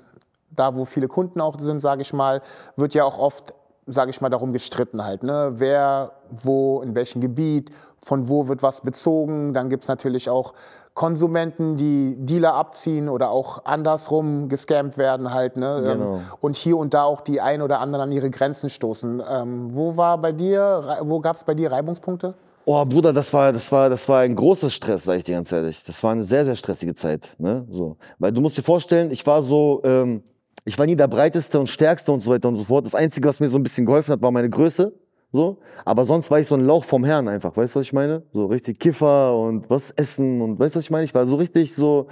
da, wo viele Kunden auch sind, sage ich mal, wird ja auch oft sage ich mal, darum gestritten halt, ne? wer, wo, in welchem Gebiet, von wo wird was bezogen. Dann gibt es natürlich auch Konsumenten, die Dealer abziehen oder auch andersrum gescampt werden halt. Ne? Ähm, genau. Und hier und da auch die ein oder anderen an ihre Grenzen stoßen. Ähm, wo war bei dir, wo gab es bei dir Reibungspunkte? Oh, Bruder, das war, das war, das war ein großes Stress, sag ich dir ganz ehrlich. Das war eine sehr, sehr stressige Zeit. Ne? So. Weil du musst dir vorstellen, ich war so, ähm, ich war nie der breiteste und stärkste und so weiter und so fort. Das Einzige, was mir so ein bisschen geholfen hat, war meine Größe. So. Aber sonst war ich so ein Lauch vom Herrn einfach. Weißt du, was ich meine? So richtig Kiffer und was essen und weißt du, was ich meine? Ich war so richtig so,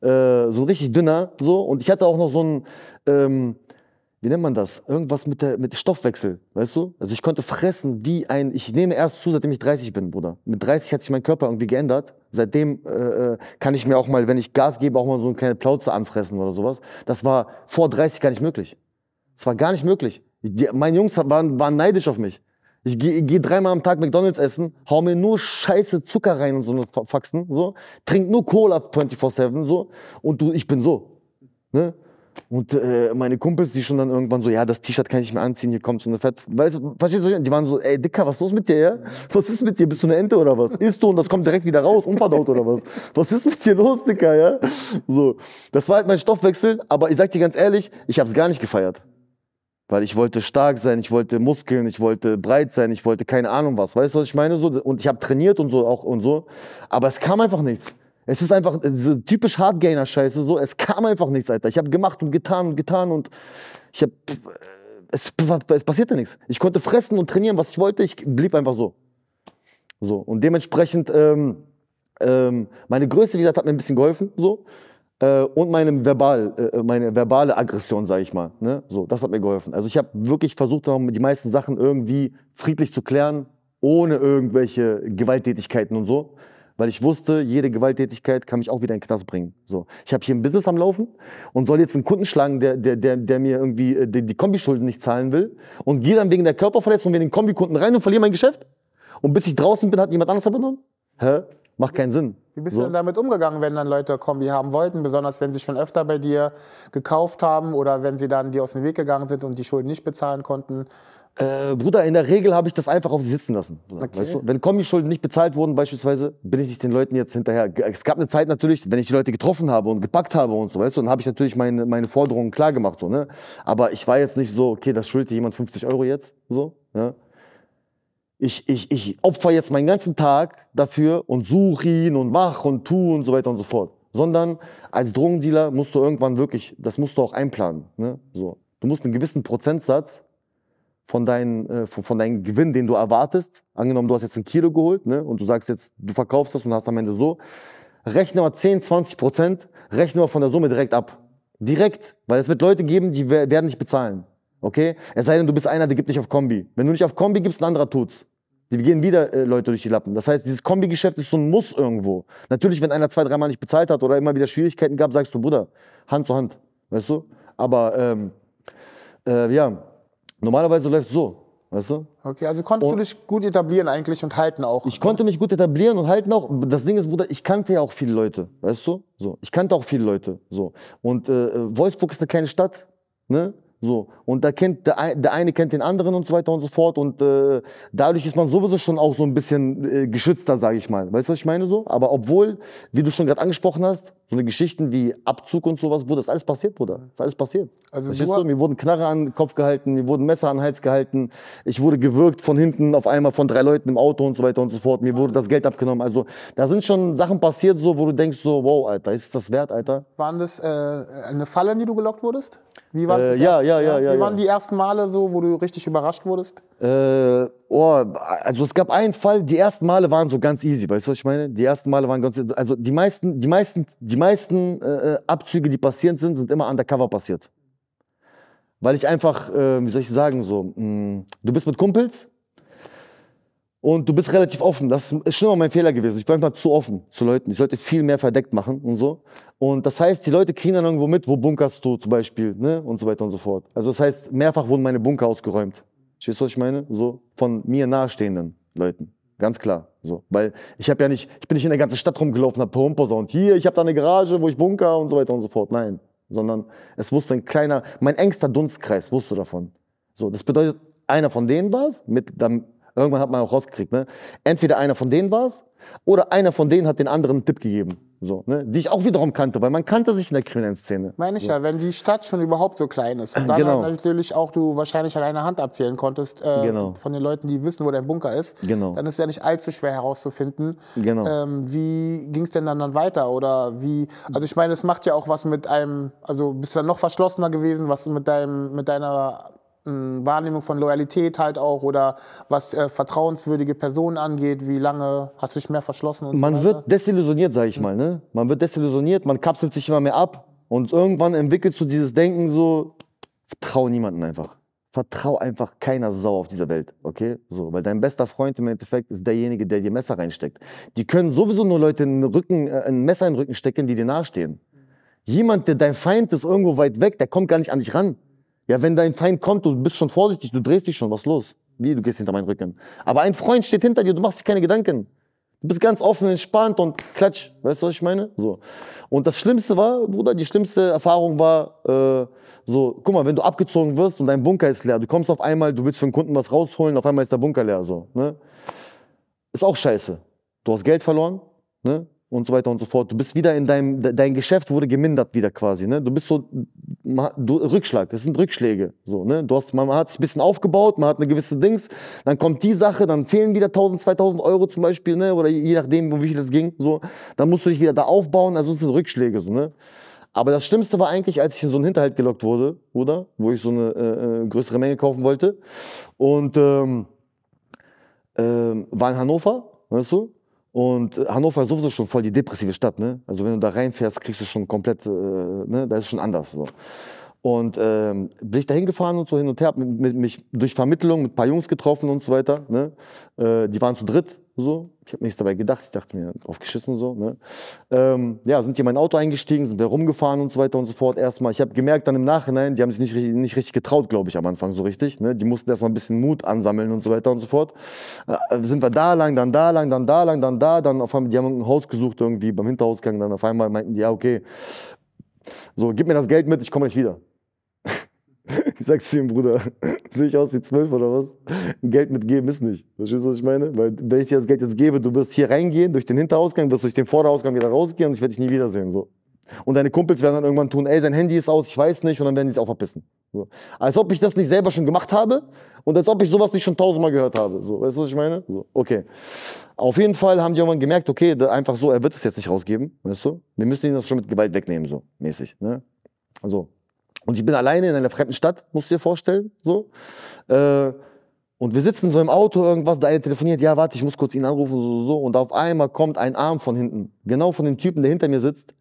äh, so richtig dünner. So. Und ich hatte auch noch so ein, ähm, wie nennt man das? Irgendwas mit, der, mit Stoffwechsel, weißt du? Also ich konnte fressen wie ein, ich nehme erst zu, seitdem ich 30 bin, Bruder. Mit 30 hat sich mein Körper irgendwie geändert. Seitdem äh, äh, kann ich mir auch mal, wenn ich Gas gebe, auch mal so eine kleine Plauze anfressen oder sowas. Das war vor 30 gar nicht möglich. Das war gar nicht möglich. Die, meine Jungs waren, waren neidisch auf mich. Ich gehe geh dreimal am Tag McDonalds essen, hau mir nur scheiße Zucker rein und so eine Faxen, so. Trink nur Cola 24-7, so. Und du, ich bin so. Ne? Und äh, meine Kumpels, die schon dann irgendwann so, ja, das T-Shirt kann ich nicht mehr anziehen, hier kommt so eine Fett. Weißt du, verstehst du? Die waren so, ey, Dicker, was ist los mit dir, ja? Was ist mit dir? Bist du eine Ente oder was? Isst du und das kommt direkt wieder raus, unverdaut oder was? Was ist mit dir los, Dicker, ja? So, das war halt mein Stoffwechsel, aber ich sag dir ganz ehrlich, ich hab's gar nicht gefeiert. Weil ich wollte stark sein, ich wollte Muskeln, ich wollte breit sein, ich wollte keine Ahnung was. Weißt du, was ich meine? So, und ich habe trainiert und so auch und so. Aber es kam einfach nichts. Es ist einfach diese typisch Hardgainer-Scheiße. So, es kam einfach nichts, Alter. Ich habe gemacht und getan und getan und ich habe. Äh, es, es passierte nichts. Ich konnte fressen und trainieren, was ich wollte. Ich blieb einfach so. So. Und dementsprechend, ähm, ähm, meine Größe, wie gesagt, hat mir ein bisschen geholfen. So äh, und meine, verbal, äh, äh meine verbale Aggression, sage ich mal. Ne? So, das hat mir geholfen. Also ich habe wirklich versucht, die meisten Sachen irgendwie friedlich zu klären, ohne irgendwelche Gewalttätigkeiten und so. Weil ich wusste, jede Gewalttätigkeit kann mich auch wieder in den Knast bringen. So. Ich habe hier ein Business am Laufen und soll jetzt einen Kunden schlagen, der, der, der, der mir irgendwie äh, die, die Kombischulden nicht zahlen will und gehe dann wegen der Körperverletzung in den Kombikunden rein und verliere mein Geschäft. Und bis ich draußen bin, hat jemand anders abgenommen? Hä? Macht keinen Sinn. Wie bist so. du denn damit umgegangen, wenn dann Leute Kombi haben wollten, besonders wenn sie schon öfter bei dir gekauft haben oder wenn sie dann dir aus dem Weg gegangen sind und die Schulden nicht bezahlen konnten? Äh, Bruder, in der Regel habe ich das einfach auf sie sitzen lassen. Okay. Weißt du? Wenn Kombi-Schulden nicht bezahlt wurden, beispielsweise, bin ich nicht den Leuten jetzt hinterher. Es gab eine Zeit natürlich, wenn ich die Leute getroffen habe und gepackt habe und so, weißt du, dann habe ich natürlich meine, meine Forderungen klar gemacht. So, ne? Aber ich war jetzt nicht so, okay, das schuldet jemand 50 Euro jetzt, so. Ne? ich, ich, ich opfer jetzt meinen ganzen Tag dafür und suche ihn und mach und tu und so weiter und so fort. Sondern als Drogendealer musst du irgendwann wirklich, das musst du auch einplanen. Ne? So. Du musst einen gewissen Prozentsatz von, dein, äh, von, von deinem Gewinn, den du erwartest, angenommen, du hast jetzt ein Kilo geholt ne? und du sagst jetzt, du verkaufst das und hast am Ende so, rechne mal 10, 20 Prozent, rechne mal von der Summe direkt ab. Direkt, weil es wird Leute geben, die werden nicht bezahlen. Okay? Es sei denn, du bist einer, der gibt nicht auf Kombi. Wenn du nicht auf Kombi gibst, ein anderer tut's. Die gehen wieder äh, Leute durch die Lappen. Das heißt, dieses Kombigeschäft ist so ein Muss irgendwo. Natürlich, wenn einer zwei, dreimal nicht bezahlt hat oder immer wieder Schwierigkeiten gab, sagst du, Bruder, Hand zu Hand. Weißt du? Aber ähm, äh, ja, normalerweise läuft es so. Weißt du? Okay, also konntest und du dich gut etablieren eigentlich und halten auch. Ich ne? konnte mich gut etablieren und halten auch. Das Ding ist, Bruder, ich kannte ja auch viele Leute, weißt du? So, ich kannte auch viele Leute, so. Und äh, Wolfsburg ist eine kleine Stadt, ne? So. Und da kennt der, der eine kennt den anderen und so weiter und so fort. Und äh, dadurch ist man sowieso schon auch so ein bisschen äh, geschützter, sage ich mal. Weißt du, was ich meine so? Aber obwohl, wie du schon gerade angesprochen hast, so eine Geschichten wie Abzug und sowas, wo das alles passiert, Bruder. Das ist alles passiert. Also Verstehst du? Mir wurden Knarre an den Kopf gehalten, mir wurden Messer an den Hals gehalten, ich wurde gewürgt von hinten auf einmal von drei Leuten im Auto und so weiter und so fort. Mir wurde das Geld abgenommen. Also da sind schon Sachen passiert, so, wo du denkst so, wow, Alter, ist das wert, Alter? Waren das äh, eine Falle, in die du gelockt wurdest? Wie war das? Äh, ja, ja, ja, ja. Wie waren die ersten Male so, wo du richtig überrascht wurdest? Äh, oh, also es gab einen Fall, die ersten Male waren so ganz easy, weißt du, was ich meine? Die ersten Male waren ganz, also die meisten, die meisten, die meisten äh, äh Abzüge, die passiert sind, sind immer undercover passiert. Weil ich einfach, äh, wie soll ich sagen, so, mh, mm, du bist mit Kumpels, und du bist relativ offen. Das ist schon immer mein Fehler gewesen. Ich war manchmal zu offen zu Leuten. Ich sollte viel mehr verdeckt machen und so. Und das heißt, die Leute kriegen dann irgendwo mit, wo bunkerst du zum Beispiel, ne? Und so weiter und so fort. Also das heißt, mehrfach wurden meine Bunker ausgeräumt. Verstehst du, was ich meine? So von mir nahestehenden Leuten. Ganz klar. So. Weil ich habe ja nicht, ich bin nicht in der ganzen Stadt rumgelaufen, hab habe rumposaunt. Hier, ich habe da eine Garage, wo ich bunker und so weiter und so fort. Nein. Sondern es wusste ein kleiner, mein engster Dunstkreis wusste davon. So, das bedeutet, einer von denen war es, mit, Irgendwann hat man auch rausgekriegt, ne? Entweder einer von denen war es oder einer von denen hat den anderen einen Tipp gegeben. So, ne? Die ich auch wiederum kannte, weil man kannte sich in der kriminellen Szene. Meine ich so. ja, wenn die Stadt schon überhaupt so klein ist. Und dann genau. Halt natürlich auch du wahrscheinlich an einer Hand abzählen konntest äh, genau. von den Leuten, die wissen, wo dein Bunker ist. Genau. Dann ist es ja nicht allzu schwer herauszufinden, genau. Ähm, wie ging es denn dann weiter oder wie, also ich meine, es macht ja auch was mit einem, also bist du dann noch verschlossener gewesen, was mit, deinem, mit deiner ähm, Wahrnehmung von Loyalität halt auch oder was äh, vertrauenswürdige Personen angeht, wie lange hast du dich mehr verschlossen und Man so wird desillusioniert, sage ich mal, ne? Man wird desillusioniert, man kapselt sich immer mehr ab und irgendwann entwickelst du dieses Denken so, vertrau niemanden einfach. Vertrau einfach keiner Sau auf dieser Welt, okay? So, weil dein bester Freund im Endeffekt ist derjenige, der dir Messer reinsteckt. Die können sowieso nur Leute in Rücken, äh, ein Messer in den Rücken stecken, die dir nahestehen. Jemand, der dein Feind ist, irgendwo weit weg, der kommt gar nicht an dich ran. Ja, wenn dein Feind kommt, du bist schon vorsichtig, du drehst dich schon, was los? Wie, du gehst hinter meinen Rücken. Aber ein Freund steht hinter dir, du machst dir keine Gedanken. Du bist ganz offen, entspannt und klatsch. Weißt du, was ich meine? So. Und das Schlimmste war, Bruder, die schlimmste Erfahrung war, äh, so, guck mal, wenn du abgezogen wirst und dein Bunker ist leer, du kommst auf einmal, du willst für einen Kunden was rausholen, auf einmal ist der Bunker leer, so, ne? Ist auch scheiße. Du hast Geld verloren, ne? und so weiter und so fort. Du bist wieder in deinem, dein Geschäft wurde gemindert wieder quasi, ne? Du bist so, du, Rückschlag, es sind Rückschläge, so, ne? Du hast, man hat sich ein bisschen aufgebaut, man hat eine gewisse Dings, dann kommt die Sache, dann fehlen wieder 1000, 2000 Euro zum Beispiel, ne? Oder je nachdem, um wie viel es ging, so. Dann musst du dich wieder da aufbauen, also es sind Rückschläge, so, ne? Aber das Schlimmste war eigentlich, als ich in so einen Hinterhalt gelockt wurde, oder? Wo ich so eine äh, äh, größere Menge kaufen wollte. Und ähm, ähm, war in Hannover, weißt du? Und Hannover ist sowieso schon voll die depressive Stadt. Ne? Also wenn du da reinfährst, kriegst du schon komplett, äh, ne? da ist es schon anders. So. Und ähm, bin ich da hingefahren und so hin und her, hab mit, mit, mich durch Vermittlung mit ein paar Jungs getroffen und so weiter. Ne? Äh, die waren zu dritt, so, ich habe nichts dabei gedacht, ich dachte mir, drauf geschissen so. Ne? Ähm, ja, sind hier in mein Auto eingestiegen, sind wir rumgefahren und so weiter und so fort. Erstmal, ich habe gemerkt dann im Nachhinein, die haben sich nicht richtig, nicht richtig getraut, glaube ich, am Anfang so richtig. Ne? Die mussten erstmal ein bisschen Mut ansammeln und so weiter und so fort. Äh, sind wir da lang, dann da lang, dann da lang, dann da, dann auf einmal, die haben ein Haus gesucht irgendwie beim Hinterhausgang, dann auf einmal meinten die, ja, okay, so, gib mir das Geld mit, ich komme nicht wieder. Ich sag zu ihm, Bruder, sehe ich aus wie zwölf oder was? Geld mitgeben ist nicht. Verstehst du, was ich meine? Weil wenn ich dir das Geld jetzt gebe, du wirst hier reingehen, durch den Hinterausgang, wirst durch den Vorderausgang wieder rausgehen und ich werde dich nie wiedersehen. So. Und deine Kumpels werden dann irgendwann tun, ey, dein Handy ist aus, ich weiß nicht, und dann werden die es auch verpissen. So. Als ob ich das nicht selber schon gemacht habe und als ob ich sowas nicht schon tausendmal gehört habe. So, weißt du, was ich meine? So, okay. Auf jeden Fall haben die irgendwann gemerkt, okay, einfach so, er wird es jetzt nicht rausgeben, weißt du? Wir müssen ihn das schon mit Gewalt wegnehmen, so mäßig. Ne? Also, und ich bin alleine in einer fremden Stadt, musst du dir vorstellen. So. Äh, und wir sitzen so im Auto, irgendwas, der eine telefoniert, ja, warte, ich muss kurz ihn anrufen, so, so, so. Und auf einmal kommt ein Arm von hinten, genau von dem Typen, der hinter mir sitzt.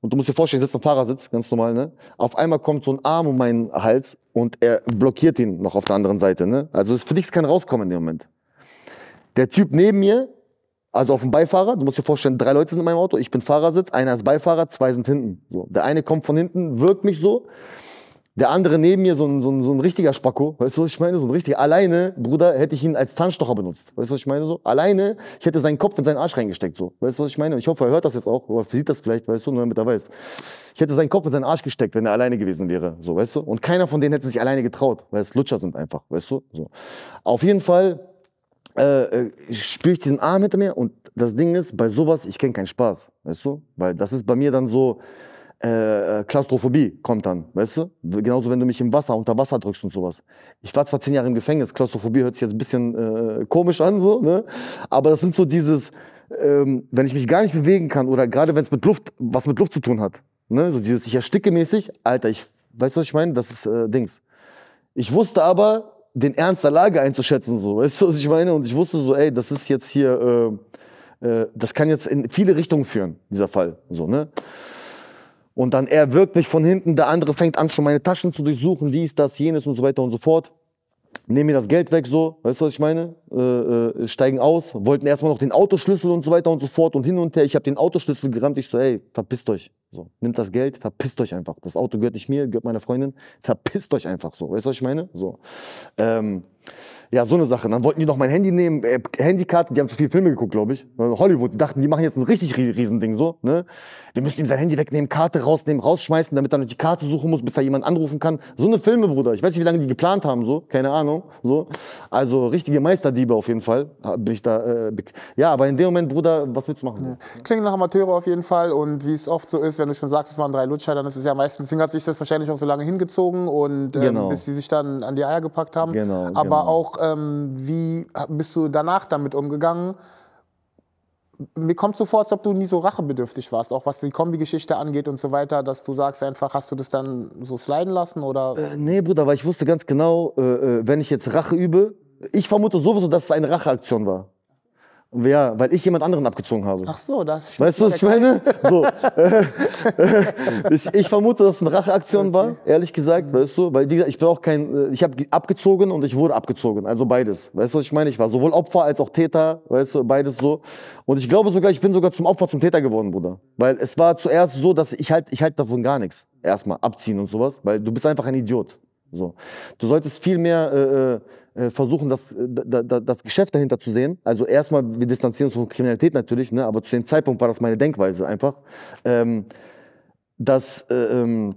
Und du musst dir vorstellen, ich sitze im Fahrersitz, ganz normal, ne? Auf einmal kommt so ein Arm um meinen Hals und er blockiert ihn noch auf der anderen Seite, ne? Also für dich ist kein rauskommen in dem Moment. Der Typ neben mir also auf dem Beifahrer, du musst dir vorstellen, drei Leute sind in meinem Auto, ich bin Fahrersitz, einer ist Beifahrer, zwei sind hinten. So. Der eine kommt von hinten, wirkt mich so. Der andere neben mir, so ein, so ein, so ein richtiger Spacko, weißt du, was ich meine? So ein richtiger, alleine, Bruder, hätte ich ihn als Zahnstocher benutzt. Weißt du, was ich meine? So, alleine, ich hätte seinen Kopf in seinen Arsch reingesteckt, so. Weißt du, was ich meine? Und ich hoffe, er hört das jetzt auch, oder sieht das vielleicht, weißt du, nur damit er weiß. Ich hätte seinen Kopf in seinen Arsch gesteckt, wenn er alleine gewesen wäre, so, weißt du? Und keiner von denen hätte sich alleine getraut, weil es Lutscher sind einfach, weißt du? So. Auf jeden Fall, äh, äh spüre ich diesen Arm hinter mir und das Ding ist, bei sowas, ich kenne keinen Spaß, weißt du? Weil das ist bei mir dann so, äh, äh Klaustrophobie kommt dann, weißt du? Genauso, wenn du mich im Wasser, unter Wasser drückst und sowas. Ich war zwar zehn Jahre im Gefängnis, Klaustrophobie hört sich jetzt ein bisschen äh, komisch an, so, ne? Aber das sind so dieses, ähm, wenn ich mich gar nicht bewegen kann oder gerade wenn es mit Luft, was mit Luft zu tun hat, ne? So dieses, ich ersticke mäßig, Alter, ich, weißt du, was ich meine? Das ist äh, Dings. Ich wusste aber, den Ernst der Lage einzuschätzen, so, weißt du, was ich meine? Und ich wusste so, ey, das ist jetzt hier, äh, äh, das kann jetzt in viele Richtungen führen, dieser Fall, so, ne? Und dann, er wirkt mich von hinten, der andere fängt an, schon meine Taschen zu durchsuchen, dies, das, jenes und so weiter und so fort. Nehmen mir das Geld weg, so, weißt du, was ich meine? Äh, äh steigen aus, wollten erstmal noch den Autoschlüssel und so weiter und so fort und hin und her. Ich habe den Autoschlüssel gerammt, ich so, ey, verpisst euch, so, nimmt das Geld, verpisst euch einfach. Das Auto gehört nicht mir, gehört meiner Freundin, verpisst euch einfach so. Weißt du, was ich meine? So. Ähm, ja, so eine Sache. Dann wollten die noch mein Handy nehmen, äh, Handykarte, die haben zu viele Filme geguckt, glaube ich. Also Hollywood, die dachten, die machen jetzt ein richtig Riesending. so. Ne? Wir müssen ihm sein Handy wegnehmen, Karte rausnehmen, rausschmeißen, damit er noch die Karte suchen muss, bis da jemand anrufen kann. So eine Filme, Bruder. Ich weiß nicht, wie lange die geplant haben, so, keine Ahnung. So. Also richtige Meisterdiebe auf jeden Fall. Bin ich da, äh, ja, aber in dem Moment, Bruder, was willst du machen? Ja. Klingt nach Amateure auf jeden Fall und wie es oft so ist, wenn wenn du schon sagst, es waren drei Lutscher, dann ist es ja meistens, deswegen hat sich das wahrscheinlich auch so lange hingezogen und ähm, genau. bis sie sich dann an die Eier gepackt haben. Genau, Aber genau. auch, ähm, wie bist du danach damit umgegangen? Mir kommt so vor, als ob du nie so rachebedürftig warst, auch was die Kombi-Geschichte angeht und so weiter, dass du sagst einfach, hast du das dann so sliden lassen oder? Äh, nee, Bruder, weil ich wusste ganz genau, äh, äh, wenn ich jetzt Rache übe, ich vermute sowieso, dass es eine Racheaktion war. Ja, weil ich jemand anderen abgezogen habe. Ach so, das stimmt. Weißt du, was ich meine? So. ich, ich, vermute, dass es eine Racheaktion okay. war, ehrlich gesagt, weißt du? Weil, wie gesagt, ich bin auch kein. Äh, ich habe abgezogen und ich wurde abgezogen. Also beides. Weißt du, was ich meine? Ich war sowohl Opfer als auch Täter, weißt du, beides so. Und ich glaube sogar, ich bin sogar zum Opfer, zum Täter geworden, Bruder. Weil es war zuerst so, dass ich halt, ich halt davon gar nichts. Erstmal abziehen und sowas. Weil du bist einfach ein Idiot. So. Du solltest viel mehr. Äh, äh äh, versuchen, das, äh, das Geschäft dahinter zu sehen. Also erstmal, wir distanzieren uns von Kriminalität natürlich, ne? aber zu dem Zeitpunkt war das meine Denkweise einfach, ähm, dass, äh, ähm,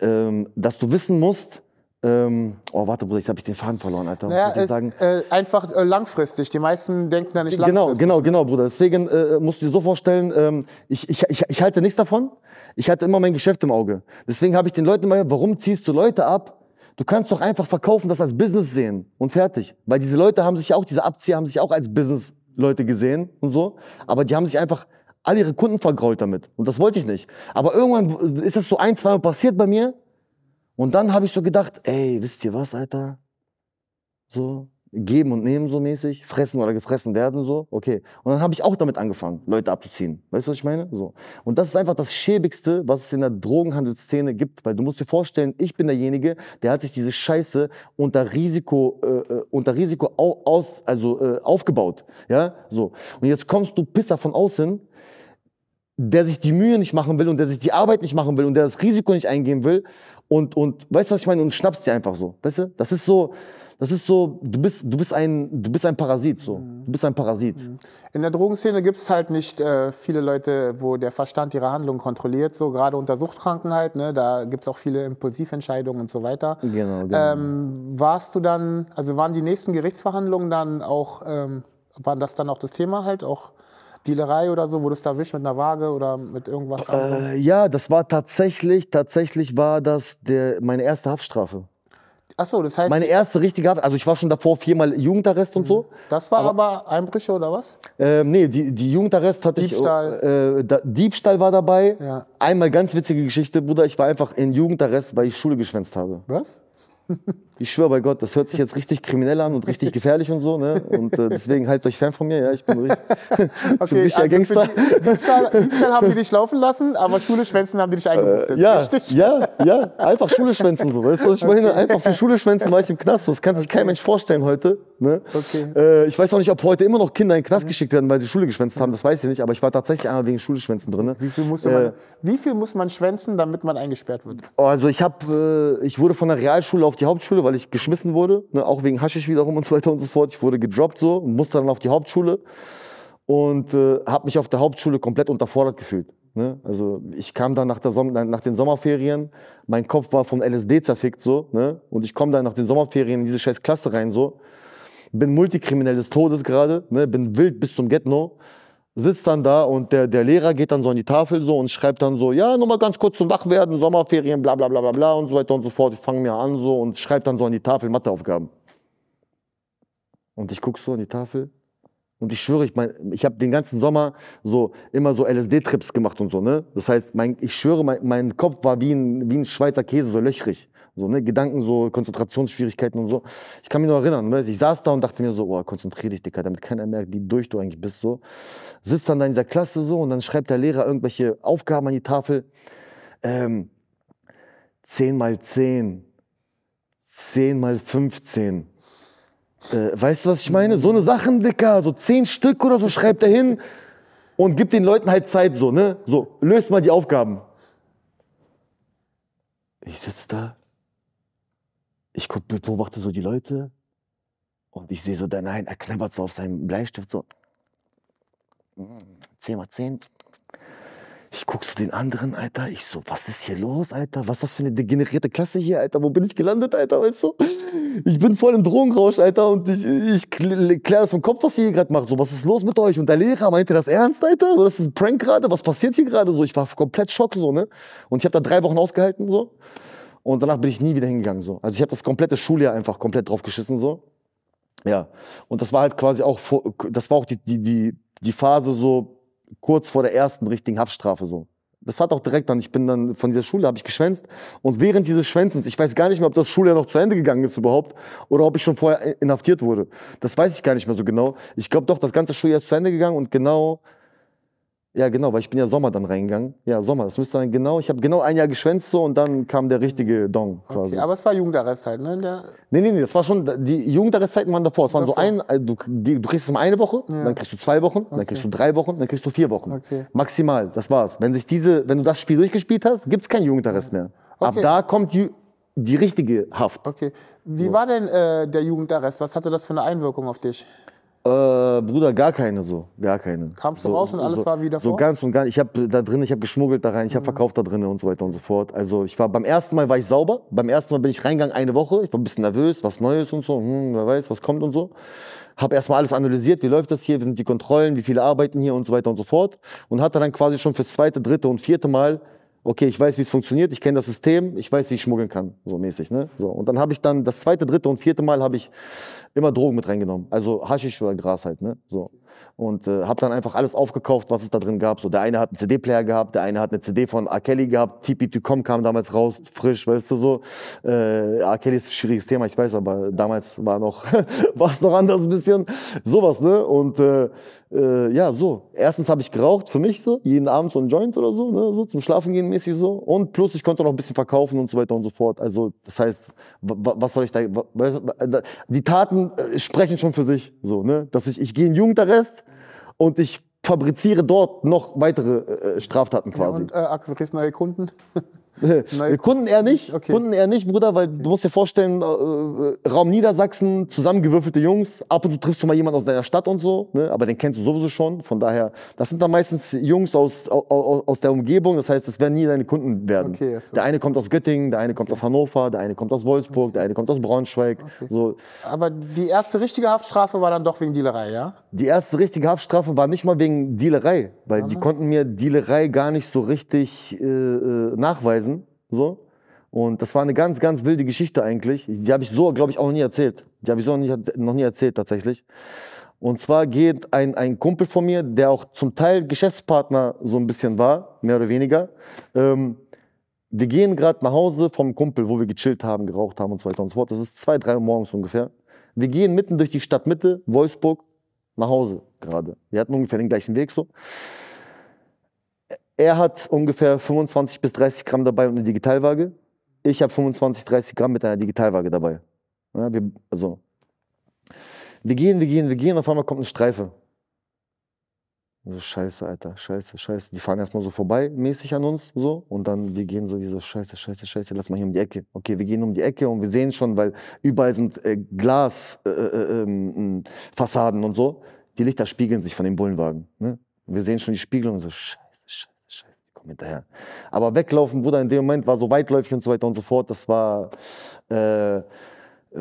ähm, dass du wissen musst, ähm, oh, warte, Bruder, jetzt habe ich den Faden verloren, Alter. Was naja, ich sagen? Äh, einfach äh, langfristig. Die meisten denken da nicht genau, langfristig. Genau, genau, genau, Bruder. Deswegen äh, musst du dir so vorstellen, ähm, ich, ich, ich, ich halte nichts davon. Ich hatte immer mein Geschäft im Auge. Deswegen habe ich den Leuten immer, warum ziehst du Leute ab, Du kannst doch einfach verkaufen, das als Business sehen und fertig. Weil diese Leute haben sich auch, diese Abzieher haben sich auch als Business-Leute gesehen und so. Aber die haben sich einfach all ihre Kunden vergrault damit. Und das wollte ich nicht. Aber irgendwann ist es so ein, zweimal passiert bei mir. Und dann habe ich so gedacht, ey, wisst ihr was, Alter? So, geben und nehmen so mäßig, fressen oder gefressen werden so, okay. Und dann habe ich auch damit angefangen, Leute abzuziehen. Weißt du, was ich meine? So. Und das ist einfach das schäbigste, was es in der Drogenhandelsszene gibt, weil du musst dir vorstellen, ich bin derjenige, der hat sich diese Scheiße unter Risiko äh, äh unter Risiko au aus also äh, aufgebaut, ja? So. Und jetzt kommst du Pisser von außen, der sich die Mühe nicht machen will und der sich die Arbeit nicht machen will und der das Risiko nicht eingehen will und und weißt du, was ich meine und schnappst dir einfach so, weißt du? Das ist so das ist so, du bist, du bist, ein, du bist ein Parasit so. Mhm. Du bist ein Parasit. Mhm. In der Drogenszene gibt es halt nicht äh, viele Leute, wo der Verstand ihre Handlung kontrolliert, so gerade unter Suchtkranken halt, ne? da gibt es auch viele Impulsiventscheidungen und so weiter. Genau, genau. Ähm, warst du dann, also waren die nächsten Gerichtsverhandlungen dann auch, ähm, waren das dann auch das Thema halt, auch Dealerei oder so? Wurdest du erwischt mit einer Waage oder mit irgendwas? Äh, ja, das war tatsächlich, tatsächlich war das der, meine erste Haftstrafe. Ach so, das heißt. Meine erste richtige Haft, also ich war schon davor viermal Jugendarrest und so. Mhm. Das war aber, aber Einbrüche oder was? Ähm, nee, die, die Jugendarrest hatte Diebstahl. ich. Äh, Diebstahl war dabei. Ja. Einmal ganz witzige Geschichte, Bruder, ich war einfach in Jugendarrest, weil ich Schule geschwänzt habe. Was? Ich schwöre bei Gott, das hört sich jetzt richtig kriminell an und richtig gefährlich und so. Ne? Und äh, deswegen haltet euch fern von mir. Ja, ich bin richtig, okay, ich bin also Gangster. Die, Diebstahl, haben die dich laufen lassen, aber Schule schwänzen haben die dich eingebuchtet. Äh, ja, richtig? ja, ja. Einfach Schule schwänzen so. Weißt du, was ich meine? Einfach für Schule schwänzen war ich im Knast. Das kann sich okay. kein Mensch vorstellen heute. Ne? Okay. Äh, ich weiß auch nicht, ob heute immer noch Kinder in den Knast mhm. geschickt werden, weil sie Schule geschwänzt haben. Das weiß ich nicht. Aber ich war tatsächlich einmal wegen Schuleschwänzen drin. Ne? Wie, viel musste man, äh, wie viel muss man schwänzen, damit man eingesperrt wird? Oh, also ich, hab, äh, ich wurde von der Realschule auf die Hauptschule, weil ich geschmissen wurde, ne, auch wegen Haschisch wiederum und so weiter und so fort. Ich wurde gedroppt so, musste dann auf die Hauptschule und äh, habe mich auf der Hauptschule komplett unterfordert gefühlt. Ne? Also ich kam dann nach, nach, den Sommerferien, mein Kopf war von LSD zerfickt so ne? und ich komme dann nach den Sommerferien in diese scheiß Klasse rein so, bin multikriminell des Todes gerade, ne? bin wild bis zum Get-No sitzt dann da und der, der Lehrer geht dann so an die Tafel so und schreibt dann so, ja, nur mal ganz kurz zum Wachwerden, Sommerferien, bla bla bla bla bla und so weiter und so fort. Ich fange mir an so und schreibt dann so an die Tafel Matheaufgaben. Und ich gucke so an die Tafel und ich schwöre, ich, mein, ich habe den ganzen Sommer so immer so LSD-Trips gemacht und so, ne? Das heißt, mein, ich schwöre, mein, mein Kopf war wie ein, wie ein Schweizer Käse, so löchrig so, ne? Gedanken, so Konzentrationsschwierigkeiten und so. Ich kann mich noch erinnern, weißt, ich saß da und dachte mir so, oh, konzentrier dich, Dicker, damit keiner merkt, wie durch du eigentlich bist. So. Sitzt dann da in dieser Klasse so und dann schreibt der Lehrer irgendwelche Aufgaben an die Tafel. Ähm, 10 mal 10, 10 mal 15. Äh, weißt du, was ich meine? So eine Sachen, Dicker, so 10 Stück oder so schreibt er hin und gibt den Leuten halt Zeit so, ne? So, löst mal die Aufgaben. Ich sitze da, ich guck, beobachte so die Leute und ich sehe so, der Nein, er knabbert so auf seinem Bleistift so. 10 mm, mal 10. Ich guck so den anderen, Alter. Ich so, was ist hier los, Alter? Was ist das für eine degenerierte Klasse hier, Alter? Wo bin ich gelandet, Alter? Weißt du? Ich bin voll im Drogenrausch, Alter. Und ich, ich kläre das im Kopf, was ihr hier gerade macht. So, was ist los mit euch? Und der Lehrer meinte das ernst, Alter? So, das ist ein Prank gerade? Was passiert hier gerade? So, ich war komplett schock, so, ne? Und ich habe da drei Wochen ausgehalten, so. Und danach bin ich nie wieder hingegangen. So. Also ich habe das komplette Schuljahr einfach komplett draufgeschissen. So. Ja. Und das war halt quasi auch, das war auch die, die, die, die Phase so kurz vor der ersten richtigen Haftstrafe. So. Das hat auch direkt dann, ich bin dann von dieser Schule, habe ich geschwänzt. Und während dieses Schwänzens, ich weiß gar nicht mehr, ob das Schuljahr noch zu Ende gegangen ist überhaupt oder ob ich schon vorher inhaftiert wurde. Das weiß ich gar nicht mehr so genau. Ich glaube doch, das ganze Schuljahr ist zu Ende gegangen und genau ja, genau, weil ich bin ja Sommer dann reingegangen. Ja, Sommer, das müsste dann genau, ich habe genau ein Jahr geschwänzt so und dann kam der richtige Dong quasi. Okay, aber es war Jugendarrestzeit, ne? Der nee, nee, nee, das war schon, die Jugendarrestzeiten waren davor. Es waren davor. so ein, äh, du, du kriegst es mal eine Woche, ja. dann kriegst du zwei Wochen, okay. dann kriegst du drei Wochen, dann kriegst du vier Wochen. Okay. Maximal, das war's. Wenn sich diese, wenn du das Spiel durchgespielt hast, gibt's keinen Jugendarrest mehr. Okay. Ab da kommt Ju die richtige Haft. Okay. Wie so. war denn äh, der Jugendarrest? Was hatte das für eine Einwirkung auf dich? Äh, Bruder, gar keine so, gar keine. Kamst so, du raus und alles so, war wieder So ganz und gar nicht. Ich habe da drin, ich habe geschmuggelt da rein, ich habe mhm. verkauft da drin und so weiter und so fort. Also ich war beim ersten Mal war ich sauber, beim ersten Mal bin ich reingegangen eine Woche, ich war ein bisschen nervös, was Neues und so, hm, wer weiß, was kommt und so. Habe erstmal alles analysiert, wie läuft das hier, wie sind die Kontrollen, wie viele arbeiten hier und so weiter und so fort. Und hatte dann quasi schon fürs zweite, dritte und vierte Mal okay, ich weiß, wie es funktioniert, ich kenne das System, ich weiß, wie ich schmuggeln kann, so mäßig. Ne? So, und dann habe ich dann das zweite, dritte und vierte Mal habe ich immer Drogen mit reingenommen, also Haschisch oder Gras halt. Ne? So. Und äh, habe dann einfach alles aufgekauft, was es da drin gab. So, der eine hat einen CD-Player gehabt, der eine hat eine CD von R. Kelly gehabt, Tipi Tucom kam damals raus, frisch, weißt du so. Äh, R. Kelly ist ein schwieriges Thema, ich weiß, aber damals war noch, war noch anders ein bisschen. Sowas, ne? Und äh, äh, ja, so. Erstens habe ich geraucht für mich so, jeden Abend so ein Joint oder so, ne, so zum Schlafen gehen mäßig so. Und plus, ich konnte noch ein bisschen verkaufen und so weiter und so fort. Also, das heißt, was soll ich da, die Taten äh, sprechen schon für sich, so, ne, dass ich, ich gehe in Jugendarrest und ich fabriziere dort noch weitere äh, äh Straftaten quasi. Ja, und äh, akquirierst neue Kunden? Nein. Kunden eher nicht, okay. Kunden eher nicht, Bruder, weil du musst dir vorstellen, äh, äh, Raum Niedersachsen, zusammengewürfelte Jungs, ab und zu triffst du mal jemanden aus deiner Stadt und so, ne? aber den kennst du sowieso schon, von daher, das sind dann meistens Jungs aus, aus, aus der Umgebung, das heißt, das werden nie deine Kunden werden. Okay, also. Der eine kommt aus Göttingen, der eine kommt okay. aus Hannover, der eine kommt aus Wolfsburg, der eine kommt aus Braunschweig. So. Aber die erste richtige Haftstrafe war dann doch wegen Dealerei, ja? Die erste richtige Haftstrafe war nicht mal wegen Dealerei, weil ah. die konnten mir Dealerei gar nicht so richtig äh, äh nachweisen so. Und das war eine ganz, ganz wilde Geschichte eigentlich. Die habe ich so, glaube ich, auch noch nie erzählt. Die habe ich so noch nie, noch nie erzählt tatsächlich. Und zwar geht ein, ein Kumpel von mir, der auch zum Teil Geschäftspartner so ein bisschen war, mehr oder weniger. Ähm, wir gehen gerade nach Hause vom Kumpel, wo wir gechillt haben, geraucht haben und so weiter und so fort. Das ist zwei, drei Uhr morgens ungefähr. Wir gehen mitten durch die Stadtmitte, Wolfsburg, nach Hause gerade. Wir hatten ungefähr den gleichen Weg so. Er hat ungefähr 25 bis 30 Gramm dabei und eine Digitalwaage. Ich habe 25, 30 Gramm mit einer Digitalwaage dabei. Ja, wir, also, wir gehen, wir gehen, wir gehen, auf einmal kommt eine Streife. So, scheiße, Alter, scheiße, scheiße. Die fahren erstmal so vorbei, mäßig an uns, so. Und dann, wir gehen sowieso, scheiße, scheiße, scheiße, lass mal hier um die Ecke. Okay, wir gehen um die Ecke und wir sehen schon, weil überall sind äh, Glasfassaden äh, äh, äh ähm, hm, und so. Die Lichter spiegeln sich von den Bullenwagen. Ne? Wir sehen schon die Spiegelung so, scheiße komm hinterher. Aber weglaufen, Bruder, in dem Moment war so weitläufig und so weiter und so fort. Das war, äh,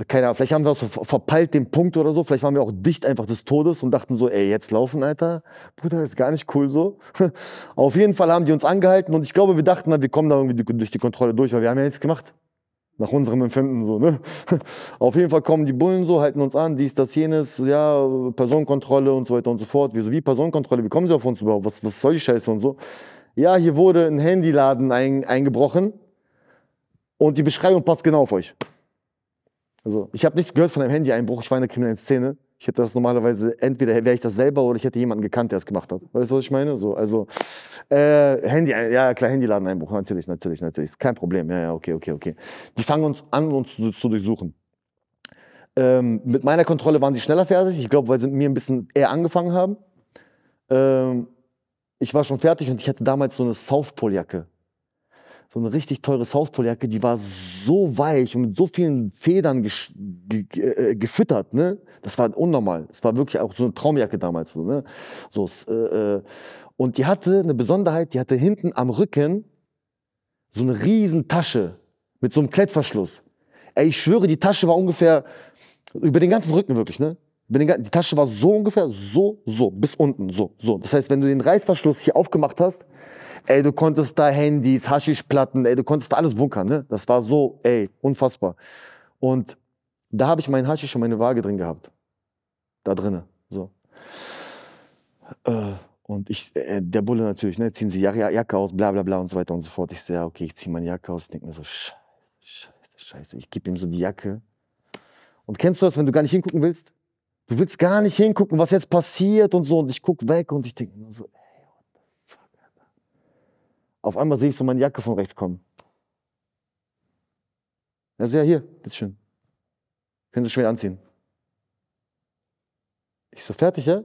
keine Ahnung, vielleicht haben wir auch so verpeilt den Punkt oder so. Vielleicht waren wir auch dicht einfach des Todes und dachten so, ey, jetzt laufen, Alter. Bruder, ist gar nicht cool so. Auf jeden Fall haben die uns angehalten und ich glaube, wir dachten, wir kommen da irgendwie durch die Kontrolle durch, weil wir haben ja nichts gemacht. Nach unserem Empfinden so, ne? Auf jeden Fall kommen die Bullen so, halten uns an, dies, das, jenes, ja, Personenkontrolle und so weiter und so fort. Wir wie Personenkontrolle, wie kommen sie auf uns überhaupt? Was, was soll die Scheiße und so? ja, hier wurde ein Handyladen ein, eingebrochen und die Beschreibung passt genau auf euch. Also, ich habe nichts gehört von einem Handy-Einbruch, ich war in der kriminellen Szene. Ich hätte das normalerweise, entweder wäre ich das selber oder ich hätte jemanden gekannt, der es gemacht hat. Weißt du, was ich meine? So, also, äh, Handy, ja, klar, Handyladeneinbruch, natürlich, natürlich, natürlich. Ist kein Problem, ja, ja, okay, okay, okay. Die fangen uns an, uns zu, zu durchsuchen. Ähm, mit meiner Kontrolle waren sie schneller fertig, ich glaube, weil sie mit mir ein bisschen eher angefangen haben. Ähm, ich war schon fertig und ich hatte damals so eine South Jacke. So eine richtig teure South Jacke, die war so weich und mit so vielen Federn ge ge äh, gefüttert, ne? Das war unnormal. Es war wirklich auch so eine Traumjacke damals, so, ne? So, äh, äh, und die hatte eine Besonderheit, die hatte hinten am Rücken so eine riesen Tasche mit so einem Klettverschluss. Ey, ich schwöre, die Tasche war ungefähr über den ganzen Rücken wirklich, ne? die Tasche war so ungefähr, so, so, bis unten, so, so. Das heißt, wenn du den Reißverschluss hier aufgemacht hast, ey, du konntest da Handys, Haschischplatten, ey, du konntest da alles bunkern, ne? Das war so, ey, unfassbar. Und da habe ich meinen Haschisch und meine Waage drin gehabt. Da drinnen, so. Äh, und ich, äh, der Bulle natürlich, ne, ziehen sie Jacke aus, bla, bla, bla und so weiter und so fort. Ich sehe, so, ja, okay, ich ziehe meine Jacke aus, Ich denke mir so, scheiße, scheiße, scheiße. Ich gebe ihm so die Jacke. Und kennst du das, wenn du gar nicht hingucken willst? Du willst gar nicht hingucken, was jetzt passiert und so. Und ich gucke weg und ich denke nur so, ey, what the fuck, Alter. Auf einmal sehe ich so meine Jacke von rechts kommen. Also ja, hier, bitteschön. Können Sie schon wieder anziehen. Ich so, fertig, ja?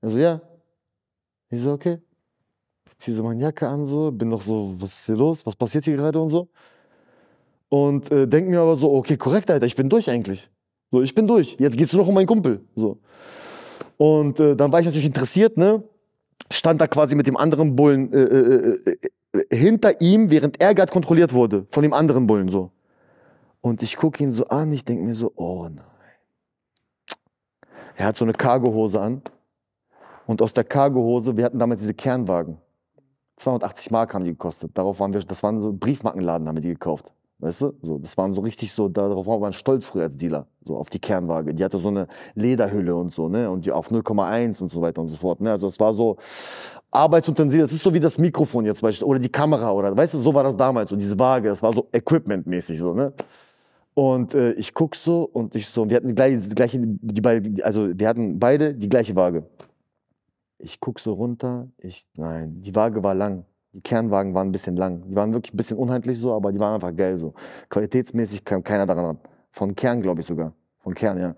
Also ja. Ich so, okay. Ich ziehe so meine Jacke an, so, bin noch so, was ist hier los? Was passiert hier gerade und so? Und äh, denke mir aber so, okay, korrekt, Alter, ich bin durch eigentlich. So, ich bin durch. Jetzt gehst du noch um meinen Kumpel. So. Und äh, dann war ich natürlich interessiert, ne? Stand da quasi mit dem anderen Bullen äh, äh, äh, äh hinter ihm, während er gerade kontrolliert wurde von dem anderen Bullen so. Und ich gucke ihn so an, ich denke mir so, oh nein. Er hat so eine Cargohose an. Und aus der Cargohose, wir hatten damals diese Kernwagen. 280 Mark haben die gekostet. Darauf waren wir, das waren so Briefmarkenladen, haben wir die gekauft. Weißt du? So, das waren so richtig so, darauf war man stolz früher als Dealer, so auf die Kernwaage. Die hatte so eine Lederhülle und so, ne? Und die auf 0,1 und so weiter und so fort. Ne? Also es war so arbeitsintensiv. das ist so wie das Mikrofon jetzt beispielsweise, oder die Kamera oder weißt du, so war das damals, so diese Waage, das war so equipmentmäßig so, ne? Und äh, ich guck so und ich so, wir hatten die gleiche, die gleiche die, also wir hatten beide die gleiche Waage. Ich guck so runter, ich, nein, die Waage war lang. Die Kernwagen waren ein bisschen lang. Die waren wirklich ein bisschen unheimlich so, aber die waren einfach geil so. Qualitätsmäßig kam keiner daran ran. Von Kern, glaube ich sogar. Von Kern, ja.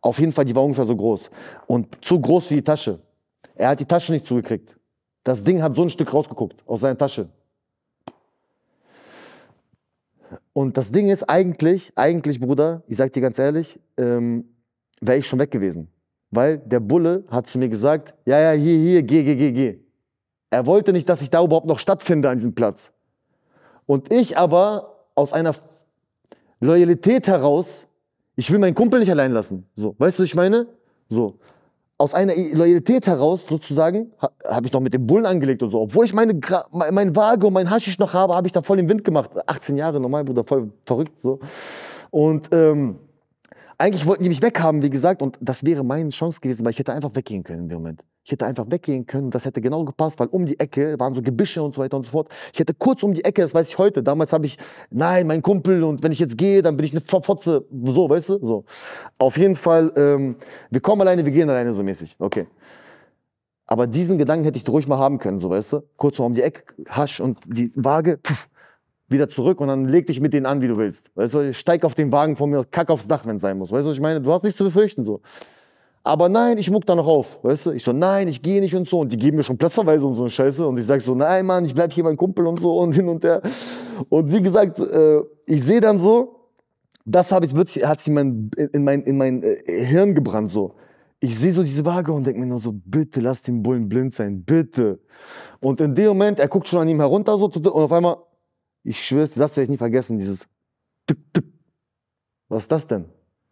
Auf jeden Fall, die war ungefähr so groß. Und zu groß wie die Tasche. Er hat die Tasche nicht zugekriegt. Das Ding hat so ein Stück rausgeguckt aus seiner Tasche. Und das Ding ist eigentlich, eigentlich, Bruder, ich sag dir ganz ehrlich, ähm, wäre ich schon weg gewesen. Weil der Bulle hat zu mir gesagt, ja, ja, hier, hier, geh, geh, geh, geh. Er wollte nicht, dass ich da überhaupt noch stattfinde an diesem Platz. Und ich aber aus einer Loyalität heraus, ich will meinen Kumpel nicht allein lassen. So, weißt du, was ich meine? So. Aus einer Loyalität heraus sozusagen habe ich noch mit dem Bullen angelegt und so. Obwohl ich meine, Gra mein Waage und mein Haschisch noch habe, habe ich da voll den Wind gemacht. 18 Jahre normal, Bruder, voll verrückt so. Und ähm, eigentlich wollten die mich weghaben, wie gesagt, und das wäre meine Chance gewesen, weil ich hätte einfach weggehen können in dem Moment. Ich hätte einfach weggehen können, das hätte genau gepasst, weil um die Ecke waren so Gebüsche und so weiter und so fort. Ich hätte kurz um die Ecke, das weiß ich heute, damals habe ich, nein, mein Kumpel und wenn ich jetzt gehe, dann bin ich eine Fotze, so, weißt du, so. Auf jeden Fall, ähm, wir kommen alleine, wir gehen alleine, so mäßig, okay. Aber diesen Gedanken hätte ich ruhig mal haben können, so, weißt du. Kurz um die Ecke, hasch und die Waage, pff, wieder zurück und dann leg dich mit denen an, wie du willst. Weißt du, steig auf den Wagen von mir, kack aufs Dach, wenn es sein muss. Weißt du, was ich meine? Du hast nichts zu befürchten, so. Aber nein, ich muck da noch auf, weißt du? Ich so, nein, ich gehe nicht und so. Und die geben mir schon platzverweise und so eine Scheiße. Und ich sag so, nein, Mann, ich bleib hier mein Kumpel und so und hin und her. Und wie gesagt, äh, ich sehe dann so, das habe ich, wird, hat sich mein, in mein, in mein äh, Hirn gebrannt so. Ich sehe so diese Waage und denke mir nur so, bitte lass den Bullen blind sein, bitte. Und in dem Moment, er guckt schon an ihm herunter so und auf einmal, ich schwör's dir, das werde ich nie vergessen, dieses Tick, Tick. Was ist das denn?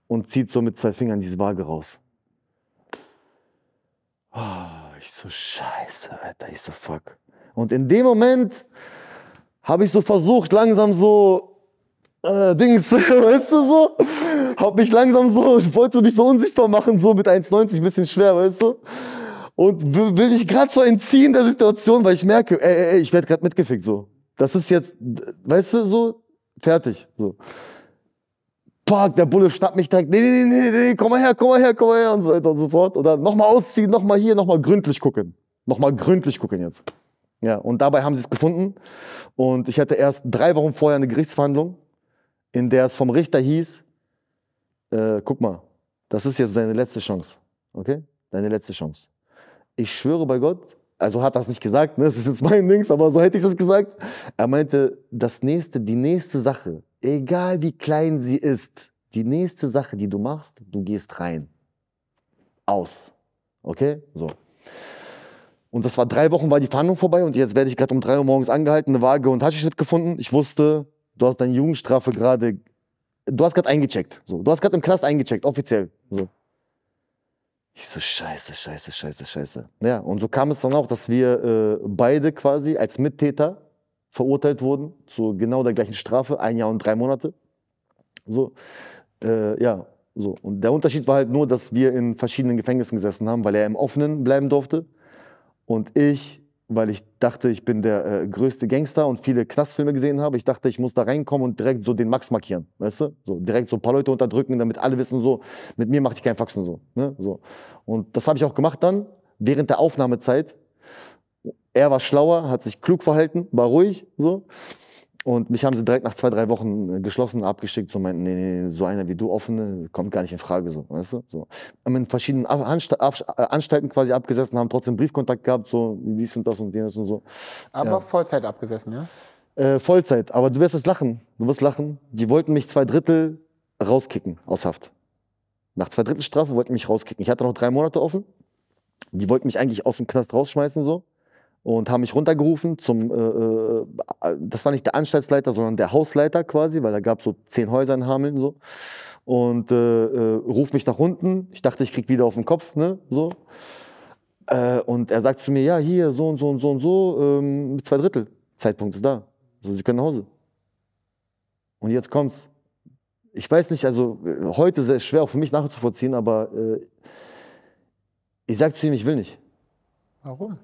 Und zieht so mit zwei Fingern diese Waage raus. Oh, ich so scheiße, Alter, ich so fuck. Und in dem Moment habe ich so versucht, langsam so äh, Dings, weißt du so? Hab mich langsam so, ich wollte mich so unsichtbar machen, so mit 1,90 bisschen schwer, weißt du? Und will mich gerade so entziehen der Situation, weil ich merke, ey, ey, ey ich werde gerade mitgefickt, so. Das ist jetzt, weißt du, so, fertig, so. Park, der Bulle schnappt mich direkt, nee, nee, nee, nee, komm mal her, komm mal her, komm mal her und so weiter und so fort. Oder nochmal ausziehen, nochmal hier, nochmal gründlich gucken. Nochmal gründlich gucken jetzt. Ja, und dabei haben sie es gefunden. Und ich hatte erst drei Wochen vorher eine Gerichtsverhandlung, in der es vom Richter hieß, äh, guck mal, das ist jetzt deine letzte Chance. Okay? Deine letzte Chance. Ich schwöre bei Gott, also hat das nicht gesagt, ne? das ist jetzt mein Dings, aber so hätte ich das gesagt. Er meinte, das nächste, die nächste Sache, egal wie klein sie ist, die nächste Sache, die du machst, du gehst rein. Aus. Okay? So. Und das war drei Wochen, war die Verhandlung vorbei und jetzt werde ich gerade um drei Uhr morgens angehalten, eine Waage und Haschischnitt gefunden. Ich wusste, du hast deine Jugendstrafe gerade, du hast gerade eingecheckt. So. Du hast gerade im Knast eingecheckt, offiziell. So. Ich so, scheiße, scheiße, scheiße, scheiße. Ja, und so kam es dann auch, dass wir äh, beide quasi als Mittäter verurteilt wurden zu genau der gleichen Strafe, ein Jahr und drei Monate. So, äh, ja, so. Und der Unterschied war halt nur, dass wir in verschiedenen Gefängnissen gesessen haben, weil er im Offenen bleiben durfte und ich, weil ich dachte, ich bin der äh, größte Gangster und viele Knastfilme gesehen habe, ich dachte, ich muss da reinkommen und direkt so den Max markieren, weißt du? So direkt so ein paar Leute unterdrücken, damit alle wissen so, mit mir macht ich keinen Faxen so, ne? So. Und das habe ich auch gemacht dann während der Aufnahmezeit er war schlauer, hat sich klug verhalten, war ruhig so. Und mich haben sie direkt nach zwei, drei Wochen äh, geschlossen, abgeschickt, so meinten, nee, nee, so einer wie du, offene, kommt gar nicht in Frage, so, weißt du, so. Haben in verschiedenen Anst äh, Anstalten quasi abgesessen, haben trotzdem Briefkontakt gehabt, so, dies und das und jenes und so. Aber ja. Vollzeit abgesessen, ja? Äh, Vollzeit, aber du wirst es lachen, du wirst lachen. Die wollten mich zwei Drittel rauskicken aus Haft. Nach zwei Drittel Strafe wollten mich rauskicken. Ich hatte noch drei Monate offen. Die wollten mich eigentlich aus dem Knast rausschmeißen, so und haben mich runtergerufen zum, äh, äh, äh, das war nicht der Anstaltsleiter, sondern der Hausleiter quasi, weil da gab es so zehn Häuser in Hameln so. Und äh, äh, ruft mich nach unten. Ich dachte, ich krieg wieder auf den Kopf, ne, so. Äh, und er sagt zu mir, ja, hier, so und so und so und so, ähm, zwei Drittel, Zeitpunkt ist da. So, Sie können nach Hause. Und jetzt kommt's. Ich weiß nicht, also heute sehr schwer auch für mich nachzuvollziehen, aber ich sag zu ihm, ich will nicht. Warum?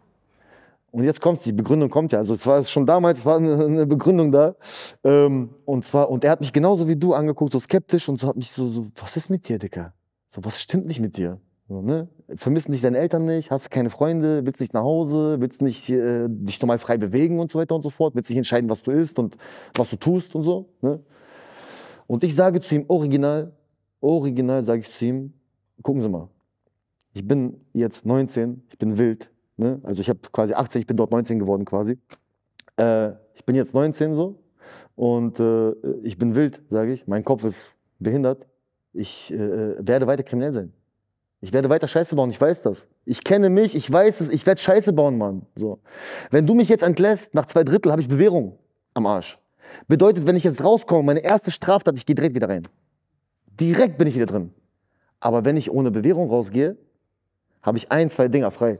Und jetzt kommt die Begründung kommt ja. Also es war schon damals, es war eine Begründung da. Ähm, und zwar, und er hat mich genauso wie du angeguckt, so skeptisch und so hat mich so, so was ist mit dir, Dicker? So, was stimmt nicht mit dir? So, ne? Vermissen dich deine Eltern nicht? Hast keine Freunde? Willst nicht nach Hause? Willst nicht äh, dich nochmal frei bewegen und so weiter und so fort? Willst nicht entscheiden, was du isst und was du tust und so? Ne? Und ich sage zu ihm original, original sage ich zu ihm, gucken Sie mal, ich bin jetzt 19, ich bin wild, Ne? Also ich habe quasi 18, ich bin dort 19 geworden quasi. Äh, ich bin jetzt 19 so und äh, ich bin wild, sage ich. Mein Kopf ist behindert. Ich äh, äh, werde weiter kriminell sein. Ich werde weiter Scheiße bauen, ich weiß das. Ich kenne mich, ich weiß es, ich werde Scheiße bauen, Mann. So. Wenn du mich jetzt entlässt, nach zwei Drittel habe ich Bewährung am Arsch. Bedeutet, wenn ich jetzt rauskomme, meine erste Straftat, ich gehe direkt wieder rein. Direkt bin ich wieder drin. Aber wenn ich ohne Bewährung rausgehe, habe ich ein, zwei Dinger frei.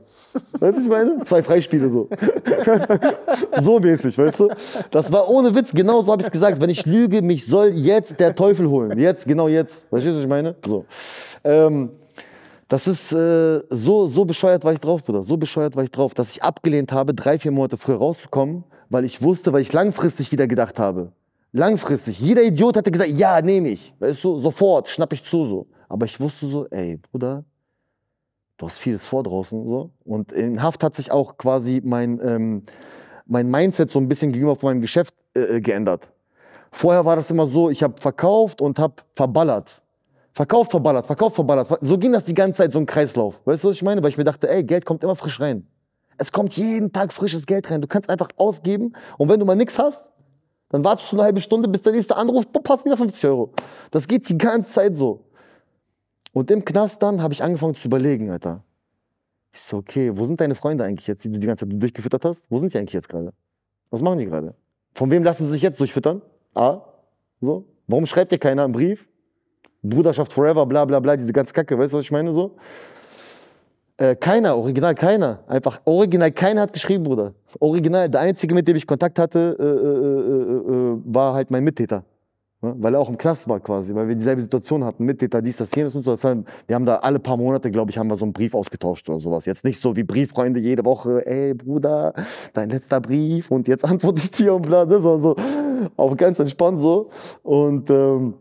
Weißt du, ich meine? Zwei Freispiele so. so mäßig, weißt du? Das war ohne Witz, genau so habe ich es gesagt. Wenn ich lüge, mich soll jetzt der Teufel holen. Jetzt, genau jetzt. Weißt du, was ich meine? So. Ähm, das ist äh, so, so bescheuert war ich drauf, Bruder. So bescheuert war ich drauf, dass ich abgelehnt habe, drei, vier Monate früher rauszukommen, weil ich wusste, weil ich langfristig wieder gedacht habe. Langfristig. Jeder Idiot hatte gesagt, ja, nehme ich. Weißt du, sofort, schnapp ich zu so. Aber ich wusste so, ey, Bruder, du hast vieles vor draußen. So. Und in Haft hat sich auch quasi mein, ähm, mein Mindset so ein bisschen gegenüber von meinem Geschäft äh, äh geändert. Vorher war das immer so, ich habe verkauft und habe verballert. Verkauft, verballert, verkauft, verballert. So ging das die ganze Zeit, so ein Kreislauf. Weißt du, was ich meine? Weil ich mir dachte, ey, Geld kommt immer frisch rein. Es kommt jeden Tag frisches Geld rein. Du kannst einfach ausgeben und wenn du mal nichts hast, dann wartest du eine halbe Stunde, bis der nächste Anruf, boah, passt wieder 50 Euro. Das geht die ganze Zeit so. Und im Knast dann habe ich angefangen zu überlegen, Alter. Ich so, okay, wo sind deine Freunde eigentlich jetzt, die du die ganze Zeit durchgefüttert hast? Wo sind die eigentlich jetzt gerade? Was machen die gerade? Von wem lassen sie sich jetzt durchfüttern? A. So. Warum schreibt dir keiner einen Brief? Bruderschaft forever, bla bla bla, diese ganze Kacke, weißt du, was ich meine? So. Äh, keiner, original keiner. Einfach, original keiner hat geschrieben, Bruder. Original, der einzige, mit dem ich Kontakt hatte, äh, äh, war halt mein Mittäter. Ne? Weil er auch im Knast war quasi, weil wir dieselbe Situation hatten mit Data dies, das, jenes und so. Das heißt, wir haben da alle paar Monate, glaube ich, haben wir so einen Brief ausgetauscht oder sowas. Jetzt nicht so wie Brieffreunde jede Woche, ey Bruder, dein letzter Brief und jetzt antworte ich dir und bla, ne? das war so auch ganz entspannt so. Und ähm,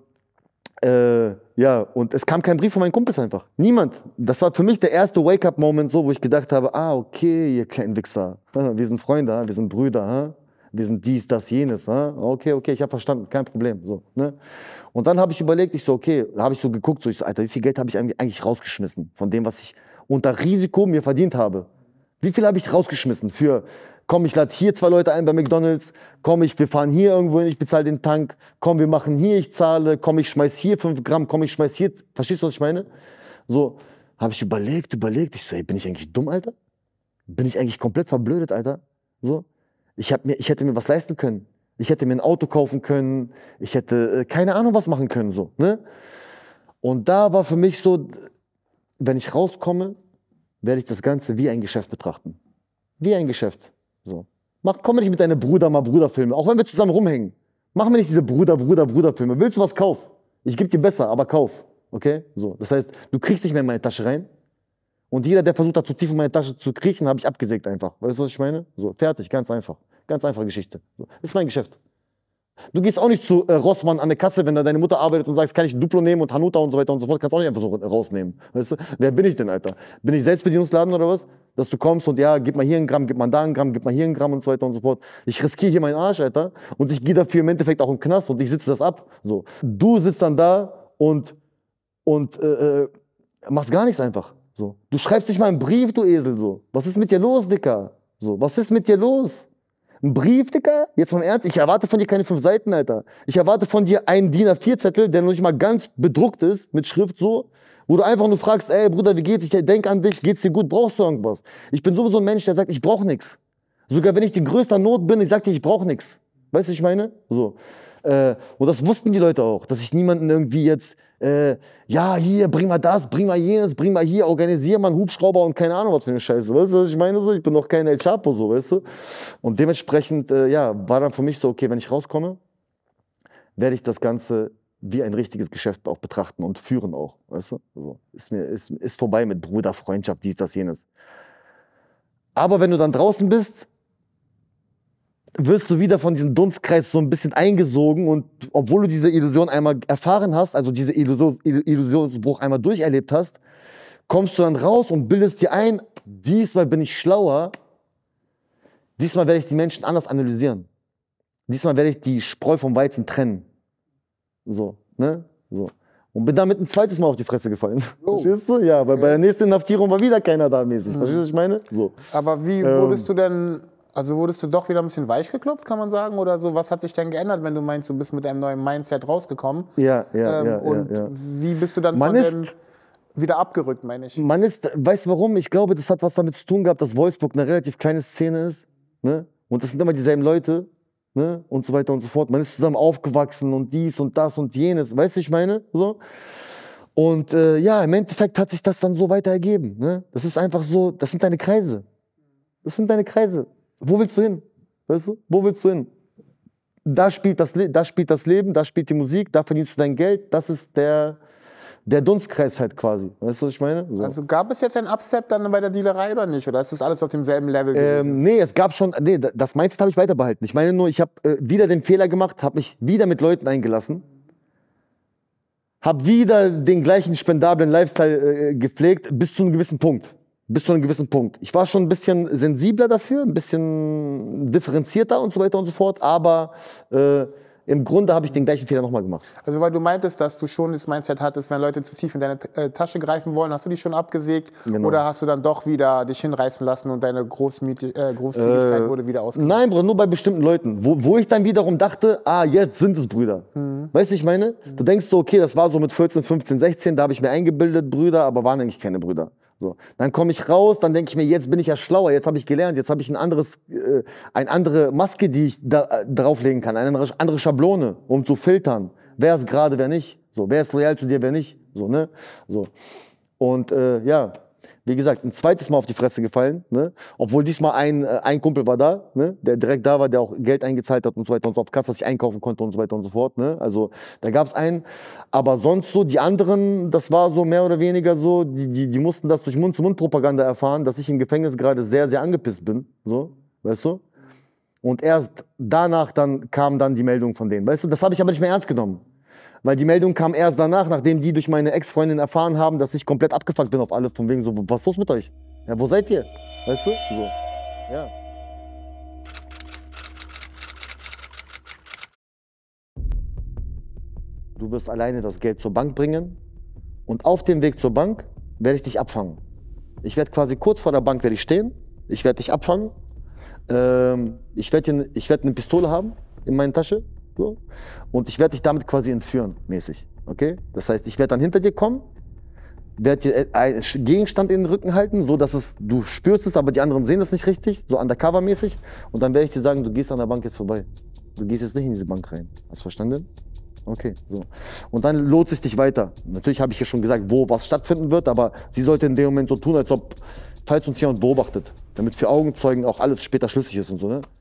äh, ja, und es kam kein Brief von meinen Kumpels einfach. Niemand. Das war für mich der erste Wake-up-Moment so, wo ich gedacht habe, ah okay, ihr kleinen Wichser, wir sind Freunde, wir sind Brüder, wir sind dies, das, jenes. Ne? Okay, okay, ich habe verstanden, kein Problem. So, ne? Und dann habe ich überlegt, ich so, okay, habe ich so geguckt, so, ich so, Alter, wie viel Geld habe ich eigentlich rausgeschmissen von dem, was ich unter Risiko mir verdient habe? Wie viel habe ich rausgeschmissen für, komm, ich lade hier zwei Leute ein bei McDonalds, komm, ich, wir fahren hier irgendwo hin, ich bezahle den Tank, komm, wir machen hier, ich zahle, komm, ich schmeiß hier fünf Gramm, komm, ich schmeiß hier, verstehst du, was ich meine? So, habe ich überlegt, überlegt, ich so, ey, bin ich eigentlich dumm, Alter? Bin ich eigentlich komplett verblödet, Alter? So, ich, mir, ich hätte mir was leisten können. Ich hätte mir ein Auto kaufen können. Ich hätte äh, keine Ahnung was machen können. So, ne? Und da war für mich so, wenn ich rauskomme, werde ich das Ganze wie ein Geschäft betrachten. Wie ein Geschäft. So. Mach, komm nicht mit deinen Bruder mal Bruderfilme, auch wenn wir zusammen rumhängen. Mach mir nicht diese Bruder, Bruder, Bruderfilme. Willst du was, kauf. Ich gebe dir besser, aber kauf. Okay? So. Das heißt, du kriegst nicht mehr in meine Tasche rein. Und jeder, der versucht hat, zu tief in meine Tasche zu kriechen, habe ich abgesägt einfach. Weißt du, was ich meine? So, fertig, ganz einfach. Ganz einfache Geschichte. Das ist mein Geschäft. Du gehst auch nicht zu äh, Rossmann an der Kasse, wenn da deine Mutter arbeitet und sagst, kann ich ein Duplo nehmen und Hanuta und so weiter und so fort, kannst auch nicht einfach so rausnehmen. Weißt du? Wer bin ich denn, Alter? Bin ich Selbstbedienungsladen oder was? Dass du kommst und ja, gib mal hier einen Gramm, gib mal da einen Gramm, gib mal hier einen Gramm und so weiter und so fort. Ich riskiere hier meinen Arsch, Alter. Und ich gehe dafür im Endeffekt auch im Knast und ich sitze das ab. So. Du sitzt dann da und, und äh, äh, machst gar nichts einfach. So. Du schreibst nicht mal einen Brief, du Esel. So. Was ist mit dir los, Dicker? So. Was ist mit dir los? Ein Brief, Digga? Jetzt mal im Ernst? Ich erwarte von dir keine fünf Seiten, Alter. Ich erwarte von dir einen DIN A4-Zettel, der noch nicht mal ganz bedruckt ist, mit Schrift so, wo du einfach nur fragst, ey Bruder, wie geht's? Ich denke an dich, geht's dir gut, brauchst du irgendwas? Ich bin sowieso ein Mensch, der sagt, ich brauch nix. Sogar wenn ich die größte Not bin, ich sag dir, ich brauch nix. Weißt du, was ich meine? So. Äh, und das wussten die Leute auch, dass ich niemanden irgendwie jetzt, äh, ja, hier, bring mal das, bring mal jenes, bring mal hier, organisiere mal einen Hubschrauber und keine Ahnung, was für eine Scheiße. Weißt du, was ich meine? ich bin doch kein El Chapo, so, weißt du? Und dementsprechend, äh, ja, war dann für mich so, okay, wenn ich rauskomme, werde ich das Ganze wie ein richtiges Geschäft auch betrachten und führen auch, weißt du? Also, ist, mir, ist, ist vorbei mit Bruder, Freundschaft, dies, das, jenes. Aber wenn du dann draußen bist, wirst du wieder von diesem Dunstkreis so ein bisschen eingesogen und obwohl du diese Illusion einmal erfahren hast, also diese Illusion, Illusionsbruch einmal durcherlebt hast, kommst du dann raus und bildest dir ein, diesmal bin ich schlauer, diesmal werde ich die Menschen anders analysieren. Diesmal werde ich die Spreu vom Weizen trennen. So, ne? So. Und bin damit ein zweites Mal auf die Fresse gefallen. Oh. Verstehst du? Ja, weil ja. bei der nächsten Inhaftierung war wieder keiner da mäßig. Verstehst du, was ich meine? So. Aber wie ähm. wurdest ähm. du denn also wurdest du doch wieder ein bisschen weich geklopft, kann man sagen? Oder so, was hat sich denn geändert, wenn du meinst, du bist mit einem neuen Mindset rausgekommen? Ja, ja, ähm, ja. Und ja, wie bist du dann man von dem wieder abgerückt, meine ich? Man ist, weißt du warum? Ich glaube, das hat was damit zu tun gehabt, dass Wolfsburg eine relativ kleine Szene ist. Ne? Und das sind immer dieselben Leute ne? und so weiter und so fort. Man ist zusammen aufgewachsen und dies und das und jenes. Weißt du, ich meine? So. Und äh, ja, im Endeffekt hat sich das dann so weiter ergeben. Ne? Das ist einfach so, das sind deine Kreise. Das sind deine Kreise wo willst du hin? Weißt du? Wo willst du hin? Da spielt das, da spielt das Leben, da spielt die Musik, da verdienst du dein Geld. Das ist der, der Dunstkreis halt quasi. Weißt du, was ich meine? So. Also gab es jetzt ein Upstep dann bei der Dealerei oder nicht? Oder ist das alles auf demselben Level ähm, gewesen? Ähm, nee, es gab schon, nee, das Mindset habe ich weiterbehalten. Ich meine nur, ich habe äh, wieder den Fehler gemacht, habe mich wieder mit Leuten eingelassen, habe wieder den gleichen spendablen Lifestyle äh, gepflegt bis zu einem gewissen Punkt bis zu einem gewissen Punkt. Ich war schon ein bisschen sensibler dafür, ein bisschen differenzierter und so weiter und so fort, aber äh, im Grunde habe ich den gleichen Fehler nochmal gemacht. Also weil du meintest, dass du schon das Mindset hattest, wenn Leute zu tief in deine äh, Tasche greifen wollen, hast du die schon abgesägt genau. oder hast du dann doch wieder dich hinreißen lassen und deine Großmiet äh, Großzügigkeit äh, wurde wieder ausgenutzt? Nein, Bruder, nur bei bestimmten Leuten, wo, wo ich dann wiederum dachte, ah, jetzt sind es Brüder. Mhm. Weißt du, ich meine? Mhm. Du denkst so, okay, das war so mit 14, 15, 16, da habe ich mir eingebildet Brüder, aber waren eigentlich keine Brüder. So, dann komme ich raus, dann denke ich mir, jetzt bin ich ja schlauer, jetzt habe ich gelernt, jetzt habe ich ein anderes, äh, eine andere Maske, die ich da, äh, drauflegen kann, eine andere Schablone, um zu filtern, wer ist gerade, wer nicht, so, wer ist loyal zu dir, wer nicht, so, ne, so. Und äh, ja, wie gesagt, ein zweites Mal auf die Fresse gefallen. Ne? Obwohl diesmal ein, äh, ein Kumpel war da, ne? der direkt da war, der auch Geld eingezahlt hat und so weiter und so auf Kasse, dass ich einkaufen konnte und so weiter und so fort. Ne? Also da gab es einen. Aber sonst so, die anderen, das war so mehr oder weniger so, die, die, die mussten das durch Mund-zu-Mund-Propaganda erfahren, dass ich im Gefängnis gerade sehr, sehr angepisst bin. So, weißt du? Und erst danach dann kam dann die Meldung von denen. Weißt du, das habe ich aber nicht mehr ernst genommen. Weil die Meldung kam erst danach, nachdem die durch meine Ex-Freundin erfahren haben, dass ich komplett abgefuckt bin auf alle, von wegen so, was ist los mit euch? Ja, wo seid ihr? Weißt du? So. Ja. Du wirst alleine das Geld zur Bank bringen und auf dem Weg zur Bank werde ich dich abfangen. Ich werde quasi kurz vor der Bank werde ich stehen, ich werde dich abfangen, ähm, ich werde werd eine Pistole haben in meiner Tasche so. Und ich werde dich damit quasi entführen, mäßig. Okay? Das heißt, ich werde dann hinter dir kommen, werde dir e- einen Gegenstand in den Rücken halten, so dass es, du spürst es, aber die anderen sehen es nicht richtig, so undercover-mäßig. Und dann werde ich dir sagen, du gehst an der Bank jetzt vorbei. Du gehst jetzt nicht in diese Bank rein. Hast du verstanden? Okay, so. Und dann lohnt sich dich weiter. Natürlich habe ich ja schon gesagt, wo was stattfinden wird, aber sie sollte in dem Moment so tun, als ob, falls uns jemand beobachtet, damit für Augenzeugen auch alles später schlüssig ist und so, ne?